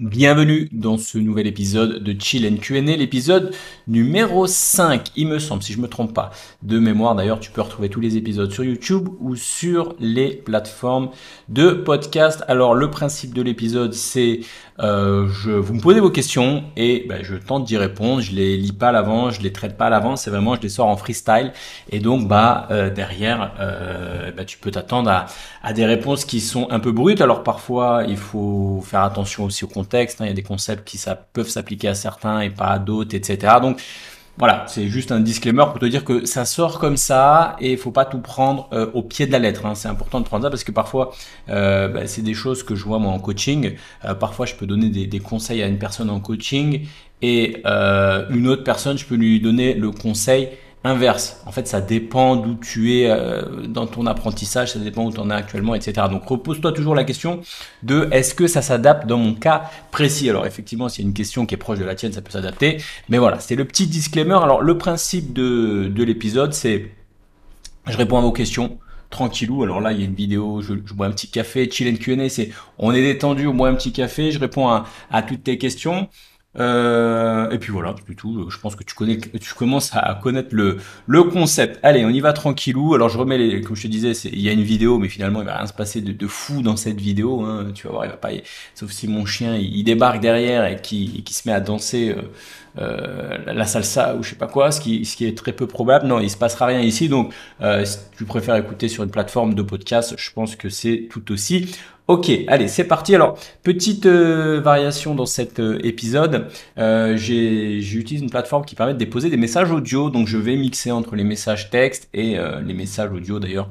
Bienvenue dans ce nouvel épisode de Chill and Q&A, l'épisode numéro 5, il me semble, si je me trompe pas. De mémoire d'ailleurs, tu peux retrouver tous les épisodes sur YouTube ou sur les plateformes de podcast. Alors le principe de l'épisode, c'est euh, je, vous me posez vos questions et ben, je tente d'y répondre. Je les lis pas à l'avance, je les traite pas à l'avance. C'est vraiment, je les sors en freestyle. Et donc, bah euh, derrière, euh, ben, tu peux t'attendre à, à, des réponses qui sont un peu brutes. Alors parfois, il faut faire attention aussi au contexte. Hein. Il y a des concepts qui ça, peuvent s'appliquer à certains et pas à d'autres, etc. Donc voilà, c'est juste un disclaimer pour te dire que ça sort comme ça et il faut pas tout prendre euh, au pied de la lettre. Hein. C'est important de prendre ça parce que parfois, euh, bah, c'est des choses que je vois moi en coaching. Euh, parfois, je peux donner des, des, conseils à une personne en coaching et une autre personne, je peux lui donner le conseil inverse. En fait, ça dépend d'où tu es euh, dans ton apprentissage, ça dépend où tu en es actuellement, etc. Donc repose-toi toujours la question de est-ce que ça s'adapte dans mon cas précis. Alors effectivement, s'il y a une question qui est proche de la tienne, ça peut s'adapter. Mais voilà, c'est le petit disclaimer. Alors le principe de, l'épisode, c'est je réponds à vos questions tranquillou. Alors là, il y a une vidéo, je, bois un petit café, chill and Q&A, c'est on est détendu, on boit un petit café, je réponds à, à toutes tes questions. Euh, et puis voilà, du tout. Je pense que tu connais, tu commences à connaître le, le concept. Allez, on y va tranquillou. Alors je remets, les, comme je te disais, il y a une vidéo, mais finalement il va rien se passer de, fou dans cette vidéo. Hein. Tu vas voir, il va pas, sauf si mon chien il, débarque derrière et qui, qui se met à danser euh, euh, la salsa ou je sais pas quoi, ce qui, ce qui est très peu probable. Non, il se passera rien ici. Donc si tu préfères écouter sur une plateforme de podcast, je pense que c'est tout aussi Ok, allez, c'est parti. Alors, petite euh, variation dans cet euh, épisode. Euh, j'utilise une plateforme qui permet de déposer des messages audio. Donc, je vais mixer entre les messages texte et les messages audio. D'ailleurs,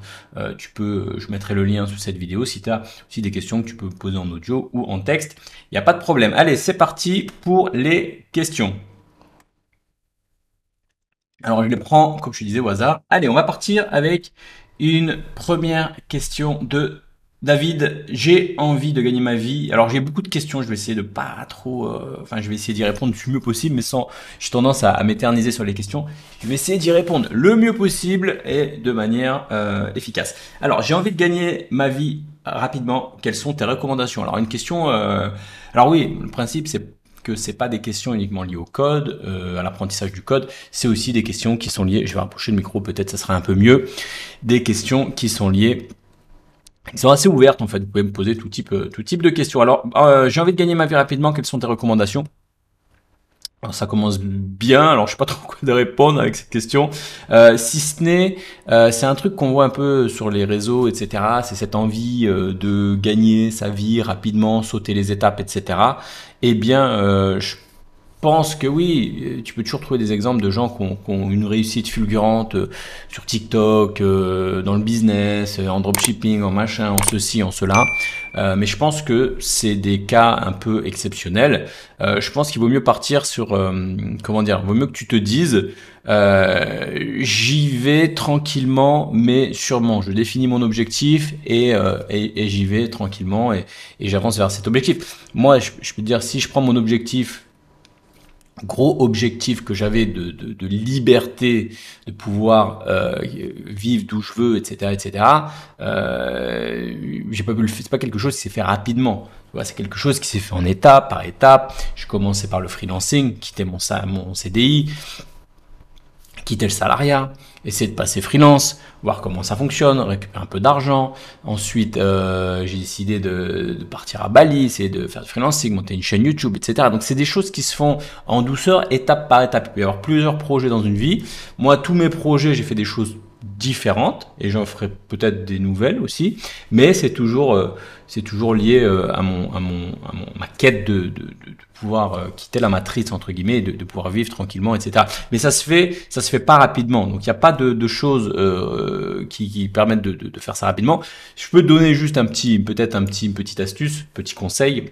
tu peux, je mettrai le lien sous cette vidéo si tu as aussi des questions que tu peux poser en audio ou en texte. Il n'y a pas de problème. Allez, c'est parti pour les questions. Alors, je les prends, comme je disais, au hasard. Allez, on va partir avec une première question de David, j'ai envie de gagner ma vie. Alors j'ai beaucoup de questions, je vais essayer de pas trop, euh, enfin je vais essayer d'y répondre du mieux possible, mais sans, j'ai tendance à, m'éterniser sur les questions. Je vais essayer d'y répondre le mieux possible et de manière euh, efficace. Alors j'ai envie de gagner ma vie rapidement. Quelles sont tes recommandations Alors une question, euh, alors oui, le principe c'est que c'est pas des questions uniquement liées au code, à l'apprentissage du code, c'est aussi des questions qui sont liées, je vais rapprocher le micro peut-être ça sera un peu mieux, des questions qui sont liées ils sont assez ouvertes en fait, vous pouvez me poser tout type, euh, tout type de questions. Alors euh, j'ai envie de gagner ma vie rapidement, quelles sont tes recommandations alors ça commence bien, alors je sais pas trop quoi de répondre avec cette question. Euh, si ce n'est, c'est un truc qu'on voit un peu sur les réseaux, etc. C'est cette envie de gagner sa vie rapidement, sauter les étapes, etc. Eh bien, je pense que oui, euh, tu peux toujours trouver des exemples de gens qui ont, une réussite fulgurante euh, sur TikTok, euh, dans le business, en dropshipping, en machin, en ceci, en cela. mais je pense que c'est des cas un peu exceptionnels. je pense qu'il vaut mieux partir sur, comment dire, vaut mieux que tu te dises, j'y vais tranquillement, mais sûrement. Je définis mon objectif et, j'y vais tranquillement et, et j'avance vers cet objectif. Moi, je, peux dire, si je prends mon objectif gros objectif que j'avais de, de, liberté, de pouvoir euh, vivre d'où je veux, etc., etc. Euh, j'ai pas pu le faire. C'est pas quelque chose qui s'est fait rapidement. C'est quelque chose qui s'est fait en étape par étape. je commençais par le freelancing, quitter mon, mon CDI, quitter le salariat, essayer de passer freelance, voir comment ça fonctionne, récupérer un peu d'argent. Ensuite, euh, j'ai décidé de, partir à Bali, essayer de faire du freelancing, monter une chaîne YouTube, etc. Donc, c'est des choses qui se font en douceur, étape par étape. Il peut y avoir plusieurs projets dans une vie. Moi, tous mes projets, j'ai fait des choses différentes et j'en ferai peut-être des nouvelles aussi, mais c'est toujours, euh, c'est toujours lié euh, à, mon, à, mon, ma quête de, de, de pouvoir euh, quitter la matrice entre guillemets, de, pouvoir vivre tranquillement, etc. Mais ça se fait, ça se fait pas rapidement. Donc il n'y a pas de, choses euh, qui, permettent de, faire ça rapidement. Je peux donner juste un petit, peut-être un petit, une petite astuce, petit conseil.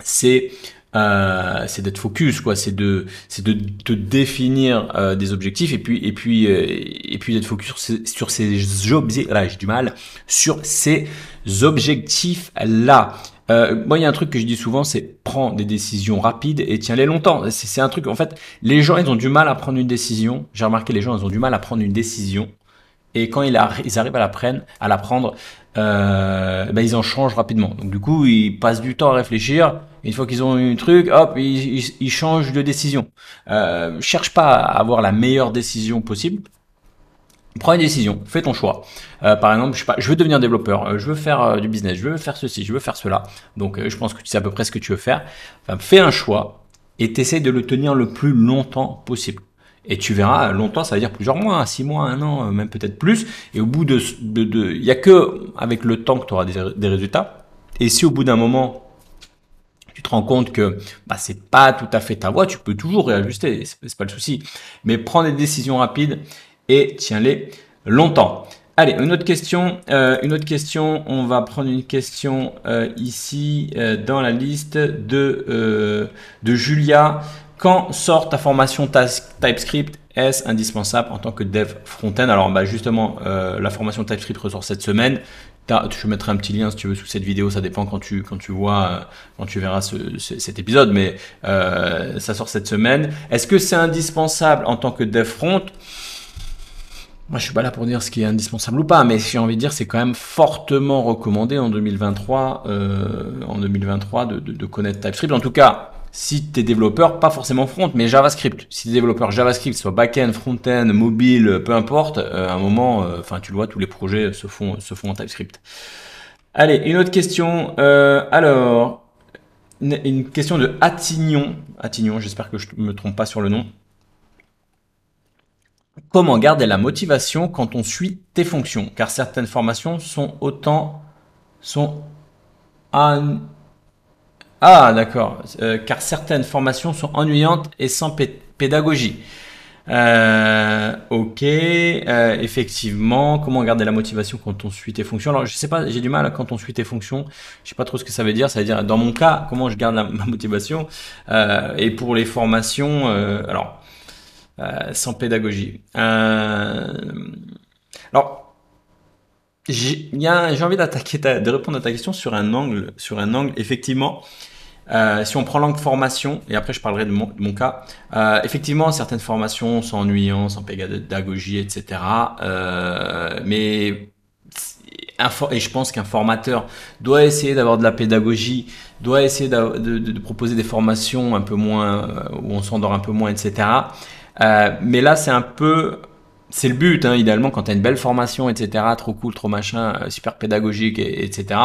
C'est euh, c'est d'être focus quoi c'est de c'est de te définir des objectifs et puis et puis et puis d'être focus sur ces, sur là j'ai du mal sur ces objectifs là euh, moi, il y a un truc que je dis souvent, c'est prends des décisions rapides et tiens-les longtemps. C'est un truc, en fait, les gens, ils ont du mal à prendre une décision. J'ai remarqué, les gens, ils ont du mal à prendre une décision. Et quand ils, arrivent à la, prendre, à la prendre euh, ben ils en changent rapidement. Donc du coup, ils passent du temps à réfléchir. Une fois qu'ils ont eu un truc, hop, ils, changent de décision. Euh, cherche pas à avoir la meilleure décision possible. Prends une décision, fais ton choix. Euh, par exemple, je, sais pas, je veux devenir développeur, euh, je veux faire euh, du business, je veux faire ceci, je veux faire cela. Donc, je pense que tu sais à peu près ce que tu veux faire. fais un choix et t'essayes de le tenir le plus longtemps possible. Et tu verras, longtemps, ça veut dire plusieurs mois, six mois, un an, même peut-être plus. Et au bout de, il n'y a que avec le temps que tu auras des, résultats. Et si au bout d'un moment, tu te rends compte que bah, c'est pas tout à fait ta voie, tu peux toujours réajuster, c'est pas le souci. Mais prends des décisions rapides et tiens-les longtemps. Allez, une autre question. Euh, une autre question. On va prendre une question euh, ici euh, dans la liste de, de Julia. Quand sort ta formation TypeScript Est-ce indispensable en tant que dev front-end Alors, bah, justement, la formation TypeScript ressort cette semaine. Je mettrai un petit lien si tu veux sous cette vidéo, ça dépend quand tu, quand tu vois, quand tu verras cet épisode, mais ça sort cette semaine. Est-ce que c'est indispensable en tant que dev front moi, je suis pas là pour dire ce qui est indispensable ou pas, mais j'ai envie de dire, c'est quand même fortement recommandé en 2023, euh, en 2023 de, connaître TypeScript. En tout cas, si tu es développeur, pas forcément front, mais JavaScript. Si t'es développeur JavaScript, soit back-end, front-end, mobile, peu importe, euh, à un moment, euh, enfin, tu le vois, tous les projets se font, se font en TypeScript. Allez, une autre question. alors, une, question de Attignon. Attignon, j'espère que je me trompe pas sur le nom. Comment garder la motivation quand on suit tes fonctions Car certaines formations sont autant... sont... Ah d'accord, euh, car certaines formations sont ennuyantes et sans pédagogie. Euh, ok, euh, effectivement, comment garder la motivation quand on suit tes fonctions Alors, je sais pas, j'ai du mal hein, quand on suit tes fonctions. Je sais pas trop ce que ça veut dire. Ça veut dire, dans mon cas, comment je garde ma motivation euh, Et pour les formations, alors euh, sans pédagogie. Euh, alors, j'ai envie d'attaquer, de répondre à ta question sur un angle, sur un angle effectivement. Euh, si on prend l'angle formation, et après je parlerai de mon, cas, effectivement certaines formations sont ennuyantes, sans pédagogie, etc. Euh, mais et je pense qu'un formateur doit essayer d'avoir de la pédagogie, doit essayer de, de, proposer des formations un peu moins où on s'endort un peu moins, etc. Euh, mais là, c'est un peu, c'est le but, hein, idéalement, quand tu as une belle formation, etc., trop cool, trop machin, euh, super pédagogique, et, etc.,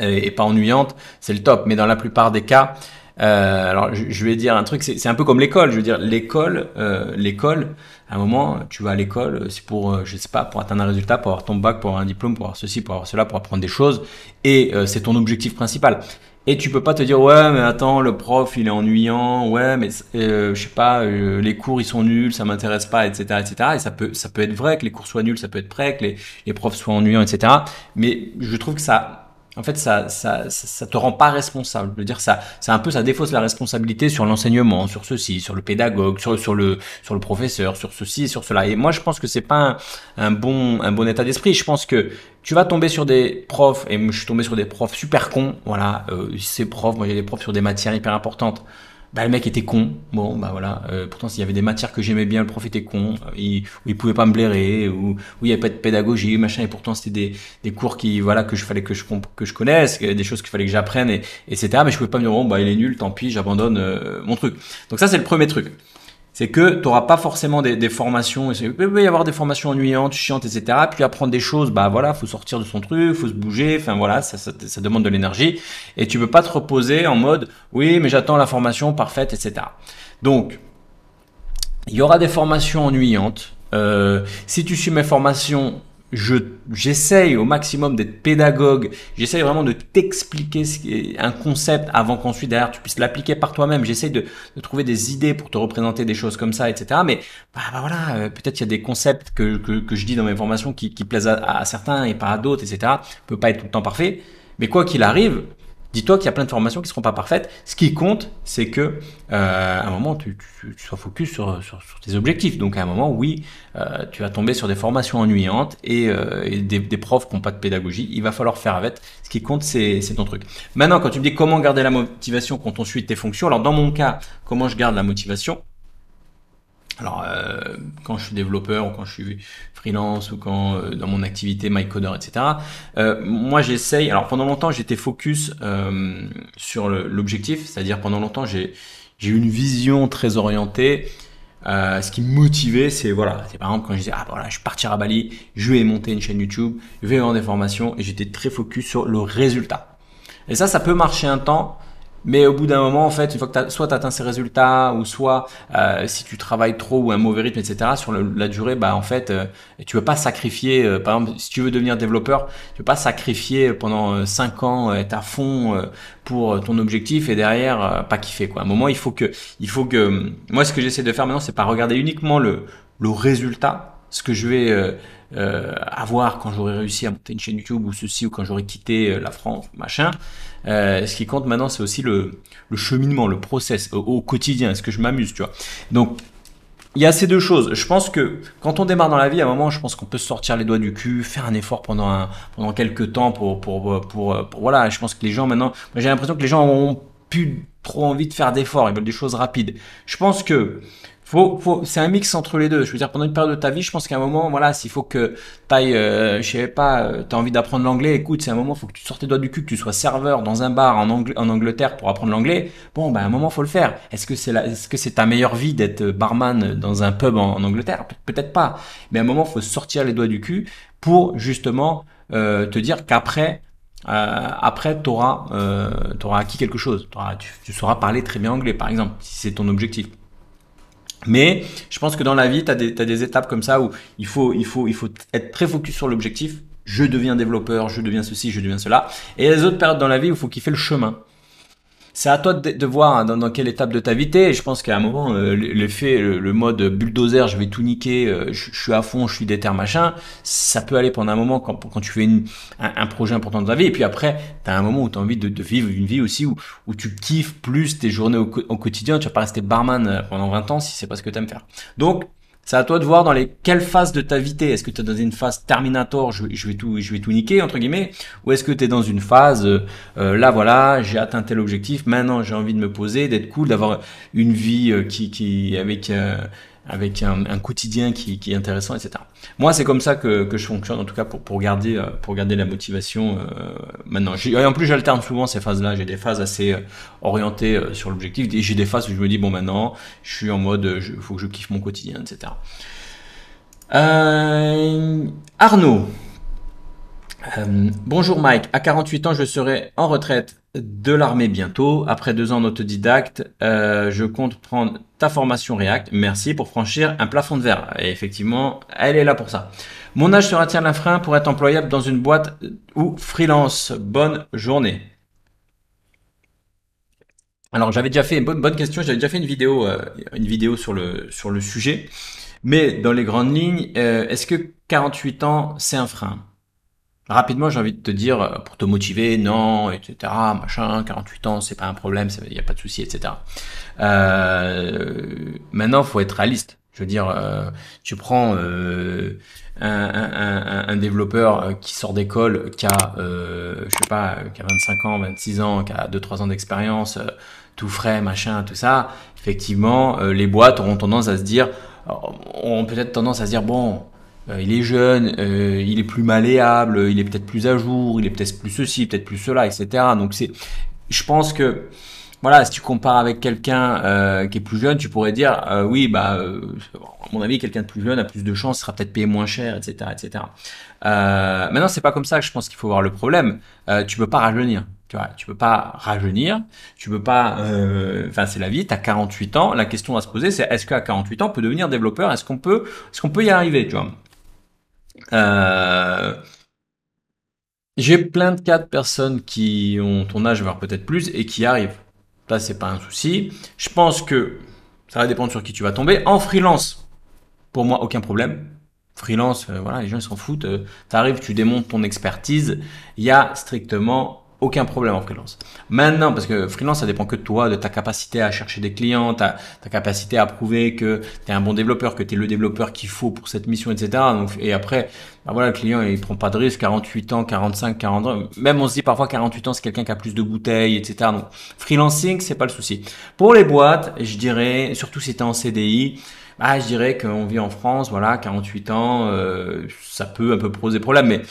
et, pas ennuyante, c'est le top. Mais dans la plupart des cas, euh, alors je, vais dire un truc, c'est un peu comme l'école. Je veux dire, l'école, euh, l'école, à un moment, tu vas à l'école, c'est pour, je sais pas, pour atteindre un résultat, pour avoir ton bac, pour avoir un diplôme, pour avoir ceci, pour avoir cela, pour apprendre des choses, et c'est ton objectif principal. Et tu peux pas te dire ouais mais attends le prof il est ennuyant ouais mais euh, je sais pas euh, les cours ils sont nuls ça m'intéresse pas etc etc et ça peut ça peut être vrai que les cours soient nuls ça peut être vrai que les, les profs soient ennuyants etc mais je trouve que ça en fait, ça, ça, ça, te rend pas responsable. De dire, ça, c'est un peu, ça défausse la responsabilité sur l'enseignement, sur ceci, sur le pédagogue, sur, sur le, sur le professeur, sur ceci sur cela. Et moi, je pense que c'est pas un, bon, un bon état d'esprit. Je pense que tu vas tomber sur des profs, et je suis tombé sur des profs super cons. Voilà, euh, ces profs, moi a des profs sur des matières hyper importantes bah, le mec était con. Bon, bah voilà. Euh, pourtant, s'il y avait des matières que j'aimais bien, le prof était con. il, pouvait pas me blairer, ou, ou il y avait pas de pédagogie, machin. Et pourtant, c'était des, des cours qui, voilà, que je fallait que je que je connaisse, des choses qu'il fallait que j'apprenne, et, etc. Mais je pouvais pas me dire bon, bah il est nul, tant pis, j'abandonne euh, mon truc. Donc ça, c'est le premier truc c'est que tu n'auras pas forcément des, des formations. Il peut y avoir des formations ennuyantes, chiantes, etc. Puis apprendre des choses, bah voilà, faut sortir de son truc, faut se bouger. Enfin voilà, ça, demande de l'énergie et tu peux pas te reposer en mode oui, mais j'attends la formation parfaite, etc. Donc il y aura des formations ennuyantes. Euh, si tu suis mes formations je j'essaye au maximum d'être pédagogue, j'essaye vraiment de t'expliquer un concept avant qu'ensuite derrière tu puisses l'appliquer par toi-même. J'essaye de, trouver des idées pour te représenter des choses comme ça, etc. Mais bah, bah voilà, euh, peut-être il y a des concepts que, je dis dans mes formations qui, plaisent à, certains et pas à d'autres, etc. Peut pas être tout le temps parfait, mais quoi qu'il arrive, dis-toi qu'il y a plein de formations qui ne seront pas parfaites. Ce qui compte, c'est que euh, à un moment, tu, sois focus sur, sur, tes objectifs. Donc à un moment, oui, euh, tu vas tomber sur des formations ennuyantes et, euh, des, des, profs qui n'ont pas de pédagogie. Il va falloir faire avec. Ce qui compte, c'est ton truc. Maintenant, quand tu me dis comment garder la motivation quand on suit tes fonctions, alors dans mon cas, comment je garde la motivation alors, euh, quand je suis développeur ou quand je suis freelance ou quand euh, dans mon activité MyCoder, etc. Euh, moi, j'essaye. Alors, pendant longtemps, j'étais focus euh, sur l'objectif, c'est-à-dire pendant longtemps, j'ai eu une vision très orientée. ce qui me motivait, c'est voilà, c'est par exemple quand je disais ah voilà, je vais partir à Bali, je vais monter une chaîne YouTube, je vais vendre des formations, et j'étais très focus sur le résultat. Et ça, ça peut marcher un temps, mais au bout d'un moment, en fait, une fois que as, soit tu ces résultats, ou soit euh, si tu travailles trop ou un mauvais rythme, etc., sur la durée, bah en fait, euh, tu veux pas sacrifier, euh, par exemple, si tu veux devenir développeur, tu veux pas sacrifier pendant 5 ans, être à fond pour ton objectif et derrière, pas kiffer. Quoi. À un moment, il faut que... Il faut que moi, ce que j'essaie de faire maintenant, c'est pas regarder uniquement le, le résultat, ce que je vais... avoir quand j'aurai réussi à monter une chaîne YouTube ou ceci ou quand j'aurai quitté la France machin euh, ce qui compte maintenant, c'est aussi le, cheminement, le process au, quotidien. Est-ce que je m'amuse, tu vois Donc, il y a ces deux choses. Je pense que quand on démarre dans la vie, à un moment, je pense qu'on peut sortir les doigts du cul, faire un effort pendant un, pendant quelques temps pour pour, pour, voilà. Je pense que les gens maintenant, j'ai l'impression que les gens ont plus trop envie de faire d'efforts. Ils veulent des choses rapides. Je pense que faut, c'est un mix entre les deux. Je veux dire, pendant une période de ta vie, je pense qu'à un moment, voilà, s'il faut que taille, euh, je sais pas, euh, t'as envie d'apprendre l'anglais, écoute, c'est un moment, faut que tu sortes les doigts du cul, que tu sois serveur dans un bar en, Angleterre pour apprendre l'anglais. Bon, ben, à un moment, faut le faire. Est-ce que c'est ce que c'est ta meilleure vie d'être euh, barman dans un pub en, Angleterre? Peut-être pas. Mais à un moment, faut sortir les doigts du cul pour justement euh, te dire qu'après, après, tu auras, euh, auras, acquis quelque chose. tu, sauras parler très bien anglais, par exemple, si c'est ton objectif. Mais je pense que dans la vie, tu as, as, des étapes comme ça où il faut, il faut, il faut être très focus sur l'objectif. Je deviens développeur, je deviens ceci, je deviens cela. Et les autres périodes dans la vie où il faut qu'il fait le chemin c'est à toi de, voir hein, dans, quelle étape de ta vie t'es. Je pense qu'à un moment, euh, l'effet, le, mode bulldozer, je vais tout niquer, euh, je, suis à fond, je suis déter, machin, ça peut aller pendant un moment quand, tu fais une, un, projet important de ta vie. Et puis après, tu as un moment où tu as envie de, vivre une vie aussi où, où tu kiffes plus tes journées au, quotidien. Tu vas pas rester barman euh, pendant 20 ans si c'est pas ce que tu aimes faire. Donc, c'est à toi de voir dans les quelles phases de ta vie t'es. Est-ce que tu es dans une phase Terminator, je, vais tout, je vais tout niquer entre guillemets, ou est-ce que tu es dans une phase, euh, euh, là voilà, j'ai atteint tel objectif, maintenant j'ai envie de me poser, d'être cool, d'avoir une vie euh, qui, qui avec avec un, quotidien qui, est intéressant, etc. Moi, c'est comme ça que, que, je fonctionne, en tout cas pour, garder, euh, pour garder la motivation euh, maintenant. en plus, j'alterne souvent ces phases-là. J'ai des phases assez euh, orientées sur l'objectif, et j'ai des phases où je me dis, bon, maintenant, je suis en mode, il faut que je kiffe mon quotidien, etc. Arnaud. bonjour Mike, à 48 ans je serai en retraite de l'armée bientôt. Après deux ans d'autodidacte, euh, je compte prendre ta formation React. Merci pour franchir un plafond de verre. Et effectivement, elle est là pour ça. Mon âge sera-t-il un frein pour être employable dans une boîte ou freelance Bonne journée. Alors j'avais déjà fait une bonne, bonne question. J'avais déjà fait une vidéo, euh, une vidéo sur le sur le sujet. Mais dans les grandes lignes, euh, est-ce que 48 ans c'est un frein Rapidement, j'ai envie de te dire, euh, pour te motiver, non, etc., machin, 48 ans, c'est pas un problème, il n'y a pas de souci, etc. Euh, maintenant, faut être réaliste. Je veux dire, euh, tu prends euh, un, un, un, développeur euh, qui sort d'école, qui a, je sais pas, qui a 25 ans, 26 ans, qui a 2-3 ans d'expérience, tout frais, machin, tout ça. Effectivement, les boîtes auront tendance à se dire, ont peut-être tendance à se dire, bon, euh, il est jeune, euh, il est plus malléable, il est peut-être plus à jour, il est peut-être plus ceci, peut-être plus cela, etc. Donc c'est, je pense que voilà, si tu compares avec quelqu'un euh, qui est plus jeune, tu pourrais dire oui, bah, à mon avis, quelqu'un de plus jeune a plus de chances, sera peut-être payé moins cher, etc., etc. maintenant, c'est pas comme ça que je pense qu'il faut voir le problème. tu peux pas rajeunir. Tu vois, tu peux pas rajeunir, tu peux pas. Enfin, c'est la vie. T'as 48 ans. La question à se poser, c'est est-ce qu'à 48 ans, on peut devenir développeur Est-ce qu'on peut, est-ce qu'on peut y arriver Tu vois euh, j'ai plein de cas personnes qui ont ton âge, voire peut-être plus, et qui arrivent. Là, c'est pas un souci. Je pense que ça va dépendre sur qui tu vas tomber. En freelance, pour moi, aucun problème. Freelance, euh, voilà, les gens s'en foutent. Euh, tu arrives, tu démontes ton expertise. Il y a strictement aucun problème en freelance. Maintenant, parce que freelance, ça dépend que de toi, de ta capacité à chercher des clients, ta, ta capacité à prouver que tu es un bon développeur, que tu es le développeur qu'il faut pour cette mission, etc. Donc, et après, bah voilà, le client, il prend pas de risque, 48 ans, 45, 40 Même on se dit parfois 48 ans, c'est quelqu'un qui a plus de bouteilles, etc. Donc, freelancing, c'est pas le souci. Pour les boîtes, je dirais, surtout si tu es en CDI, bah, je dirais qu'on vit en France, voilà, 48 ans, euh, ça peut un peu poser problème, mais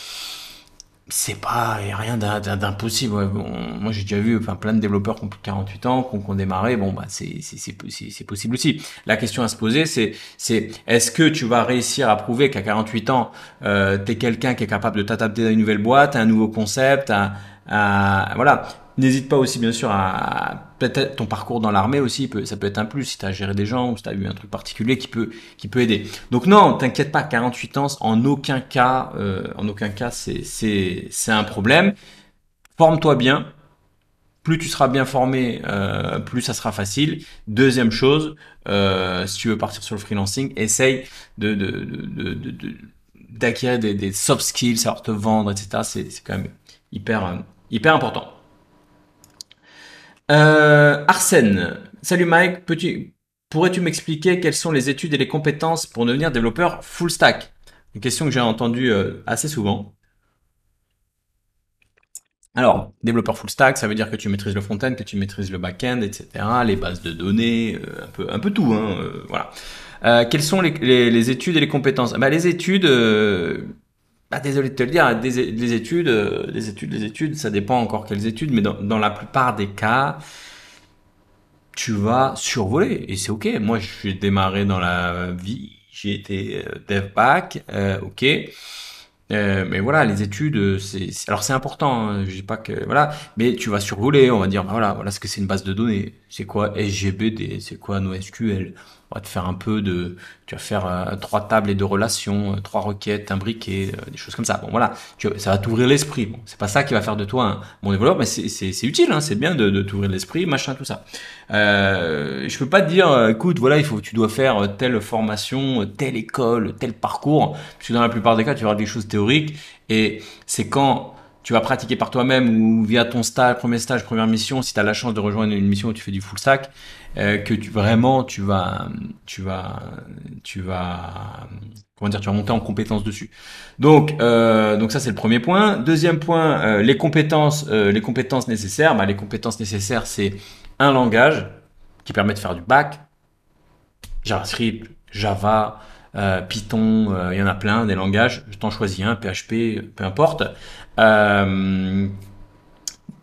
c'est pas rien d'impossible. moi, j'ai déjà vu enfin, plein de développeurs qui ont plus de 48 ans, qui ont, démarré. Bon, bah, c'est possible aussi. La question à se poser, c'est c'est est-ce que tu vas réussir à prouver qu'à 48 ans, euh, tu es quelqu'un qui est capable de t'adapter à une nouvelle boîte, à un nouveau concept, voilà. N'hésite pas aussi, bien sûr, à peut-être ton parcours dans l'armée aussi, ça peut être un plus si tu as géré des gens ou si tu as eu un truc particulier qui peut, qui peut aider. Donc non, t'inquiète pas, 48 ans, en aucun cas, euh, en aucun cas, c'est un problème. Forme-toi bien. Plus tu seras bien formé, euh, plus ça sera facile. Deuxième chose, euh, si tu veux partir sur le freelancing, essaye de, d'acquérir des, soft skills, savoir te vendre, etc. C'est quand même hyper, hyper important. Euh, Arsène, salut Mike, pourrais-tu m'expliquer quelles sont les études et les compétences pour devenir développeur full stack Une question que j'ai entendue euh, assez souvent. Alors, développeur full stack, ça veut dire que tu maîtrises le front-end, que tu maîtrises le back-end, etc., les bases de données, euh, un, peu, tout, hein, voilà. quelles sont les, études et les compétences bah, Les études, ah, désolé de te le dire, hein, des, les études, euh, études, les études, ça dépend encore quelles études, mais dans, la plupart des cas, tu vas survoler et c'est ok. Moi, je suis démarré dans la vie, j'ai été euh, dev back, euh, ok. mais voilà, les études, c'est alors c'est important. Hein, je dis pas que voilà, mais tu vas survoler. On va dire, bah, voilà, voilà ce que c'est une base de données. C'est quoi SGBD C'est quoi NoSQL on te faire un peu de, tu vas faire euh, trois tables et deux relations, euh, trois requêtes, un briquet, euh, des choses comme ça. Bon, voilà, tu, ça va t'ouvrir l'esprit. Bon, c'est pas ça qui va faire de toi un bon développeur, mais c'est utile, hein. c'est bien de, t'ouvrir l'esprit, machin, tout ça. je peux pas te dire, écoute, voilà, il faut, tu dois faire telle formation, telle école, tel parcours, Parce que dans la plupart des cas, tu auras des choses théoriques, et c'est quand tu vas pratiquer par toi-même ou via ton stage, premier stage, première mission, si tu as la chance de rejoindre une mission où tu fais du full stack, euh, que tu, vraiment tu vas, tu vas, tu vas, comment dire, tu vas monter en compétences dessus. Donc, euh, donc ça c'est le premier point. Deuxième point, euh, les compétences, euh, les compétences nécessaires. Bah, les compétences nécessaires, c'est un langage qui permet de faire du bac, JavaScript, Java. Python, il y en a plein, des langages, je t'en choisis un, PHP, peu importe. Euh,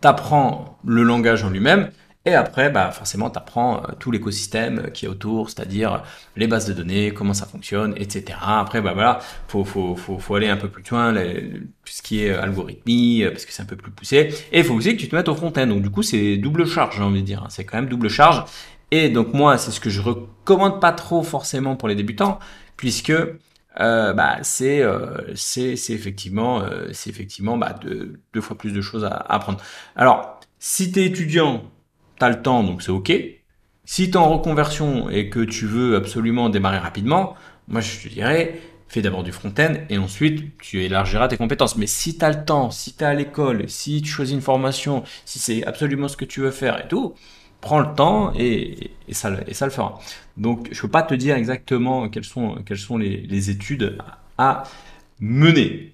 t'apprends le langage en lui-même et après, bah, forcément, tu apprends euh, tout l'écosystème euh, qui est autour, c'est-à-dire euh, les bases de données, comment ça fonctionne, etc. Après, bah, voilà, faut, faut, faut, aller un peu plus loin, les, ce qui est algorithmie, parce que c'est un peu plus poussé. Et il faut aussi que tu te mettes au front-end. Donc, du coup, c'est double charge, j'ai envie de dire. Hein. C'est quand même double charge. Et donc, moi, c'est ce que je recommande pas trop forcément pour les débutants, puisque bah, c'est c'est effectivement, c'est effectivement bah, deux, deux, fois plus de choses à, à apprendre. Alors, si tu es étudiant, le temps, donc c'est OK. Si tu en reconversion et que tu veux absolument démarrer rapidement, moi je te dirais, fais d'abord du front-end et ensuite tu élargiras tes compétences. Mais si tu as le temps, si tu es à l'école, si tu choisis une formation, si c'est absolument ce que tu veux faire et tout, prends le temps et, ça, et ça le fera. Donc je peux pas te dire exactement quelles sont, quelles sont les, études à mener.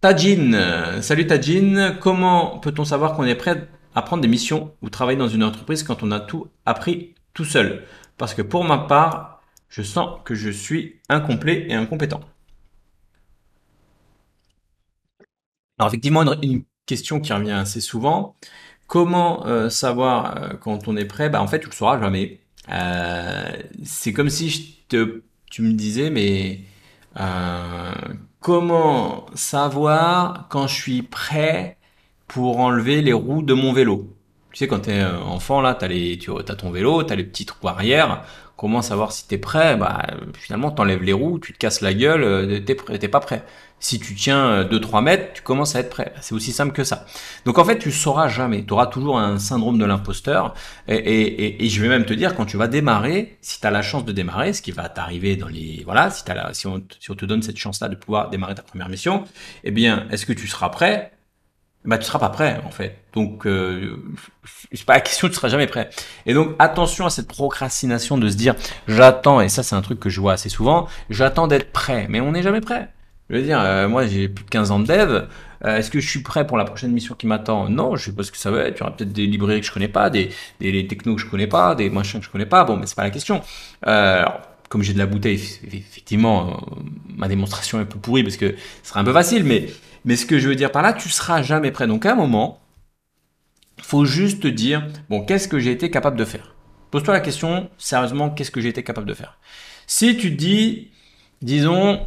Tajin, salut Tajin, comment peut-on savoir qu'on est prêt apprendre des missions ou travailler dans une entreprise quand on a tout appris tout seul. Parce que pour ma part, je sens que je suis incomplet et incompétent. Alors effectivement, une question qui revient assez souvent, comment euh, savoir euh, quand on est prêt bah, En fait, tu le sauras jamais. Euh, c'est comme si tu me disais, mais comment savoir quand je suis prêt pour enlever les roues de mon vélo. Tu sais, quand t'es euh, enfant, là, t'as les, tu as ton vélo, t'as les petites roues arrière. Comment savoir si t'es prêt Bah, finalement, t'enlèves les roues, tu te casses la gueule, euh, t'es prêt, pas prêt. Si tu tiens 2-3 euh, mètres, tu commences à être prêt. C'est aussi simple que ça. Donc en fait, tu sauras jamais. Tu auras toujours un syndrome de l'imposteur. Et, je vais même te dire, quand tu vas démarrer, si tu as la chance de démarrer, ce qui va t'arriver dans les... Voilà, si, t'as, la, si, on, si on te donne cette chance-là de pouvoir démarrer ta première mission, eh bien, est-ce que tu seras prêt bah, tu seras pas prêt en fait. Donc, euh, c'est pas la question, tu seras jamais prêt. Et donc, attention à cette procrastination de se dire, j'attends, et ça c'est un truc que je vois assez souvent, j'attends d'être prêt, mais on n'est jamais prêt. Je veux dire, euh, moi j'ai plus de 15 ans de dev, euh, est-ce que je suis prêt pour la prochaine mission qui m'attend Non, je sais pas ce que ça va être, il y aura peut-être des librairies que je connais pas, des, des technos que je connais pas, des machins que je connais pas, bon, mais c'est pas la question. Euh, alors, comme j'ai de la bouteille, effectivement, ma démonstration est un peu pourrie parce que ce sera un peu facile, mais mais ce que je veux dire par là, tu seras jamais prêt. Donc à un moment, faut juste te dire, bon, qu'est-ce que j'ai été capable de faire Pose-toi la question, sérieusement, qu'est-ce que j'ai été capable de faire Si tu te dis, disons,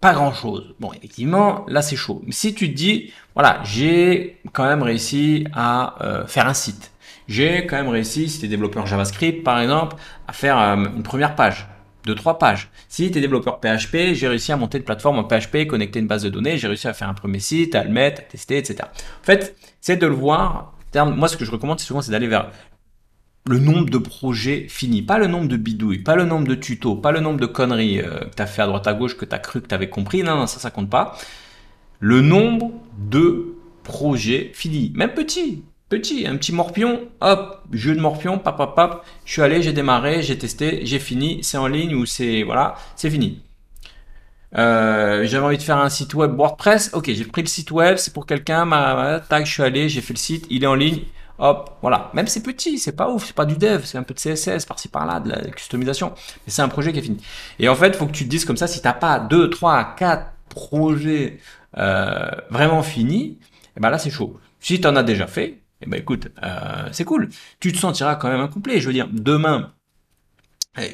pas grand-chose, bon, effectivement, là c'est chaud. Mais si tu te dis, voilà, j'ai quand même réussi à euh, faire un site. J'ai quand même réussi, si tu es développeur JavaScript par exemple, à faire euh, une première page de trois pages. Si tu es développeur PHP, j'ai réussi à monter une plateforme en PHP, connecter une base de données, j'ai réussi à faire un premier site, à le mettre, à tester, etc. En fait, c'est de le voir. Moi, ce que je recommande souvent, c'est d'aller vers le nombre de projets finis, pas le nombre de bidouilles, pas le nombre de tutos, pas le nombre de conneries euh, que tu as fait à droite à gauche, que tu as cru que tu avais compris. Non, non, ça, ça compte pas. Le nombre de projets finis, même petit petit, un petit morpion, hop, jeu de morpion, pap, je suis allé, j'ai démarré, j'ai testé, j'ai fini, c'est en ligne ou c'est, voilà, c'est fini. Euh, j'avais envie de faire un site web WordPress, ok, j'ai pris le site web, c'est pour quelqu'un, ma, je suis allé, j'ai fait le site, il est en ligne, hop, voilà. Même c'est petit, c'est pas ouf, c'est pas du dev, c'est un peu de CSS par-ci par-là, de la customisation, mais c'est un projet qui est fini. Et en fait, faut que tu te dises comme ça, si t'as pas 2, 3, quatre projets euh, vraiment finis, et eh ben là c'est chaud. Si tu en as déjà fait, eh ben écoute, euh, c'est cool. Tu te sentiras quand même incomplet. Je veux dire, demain,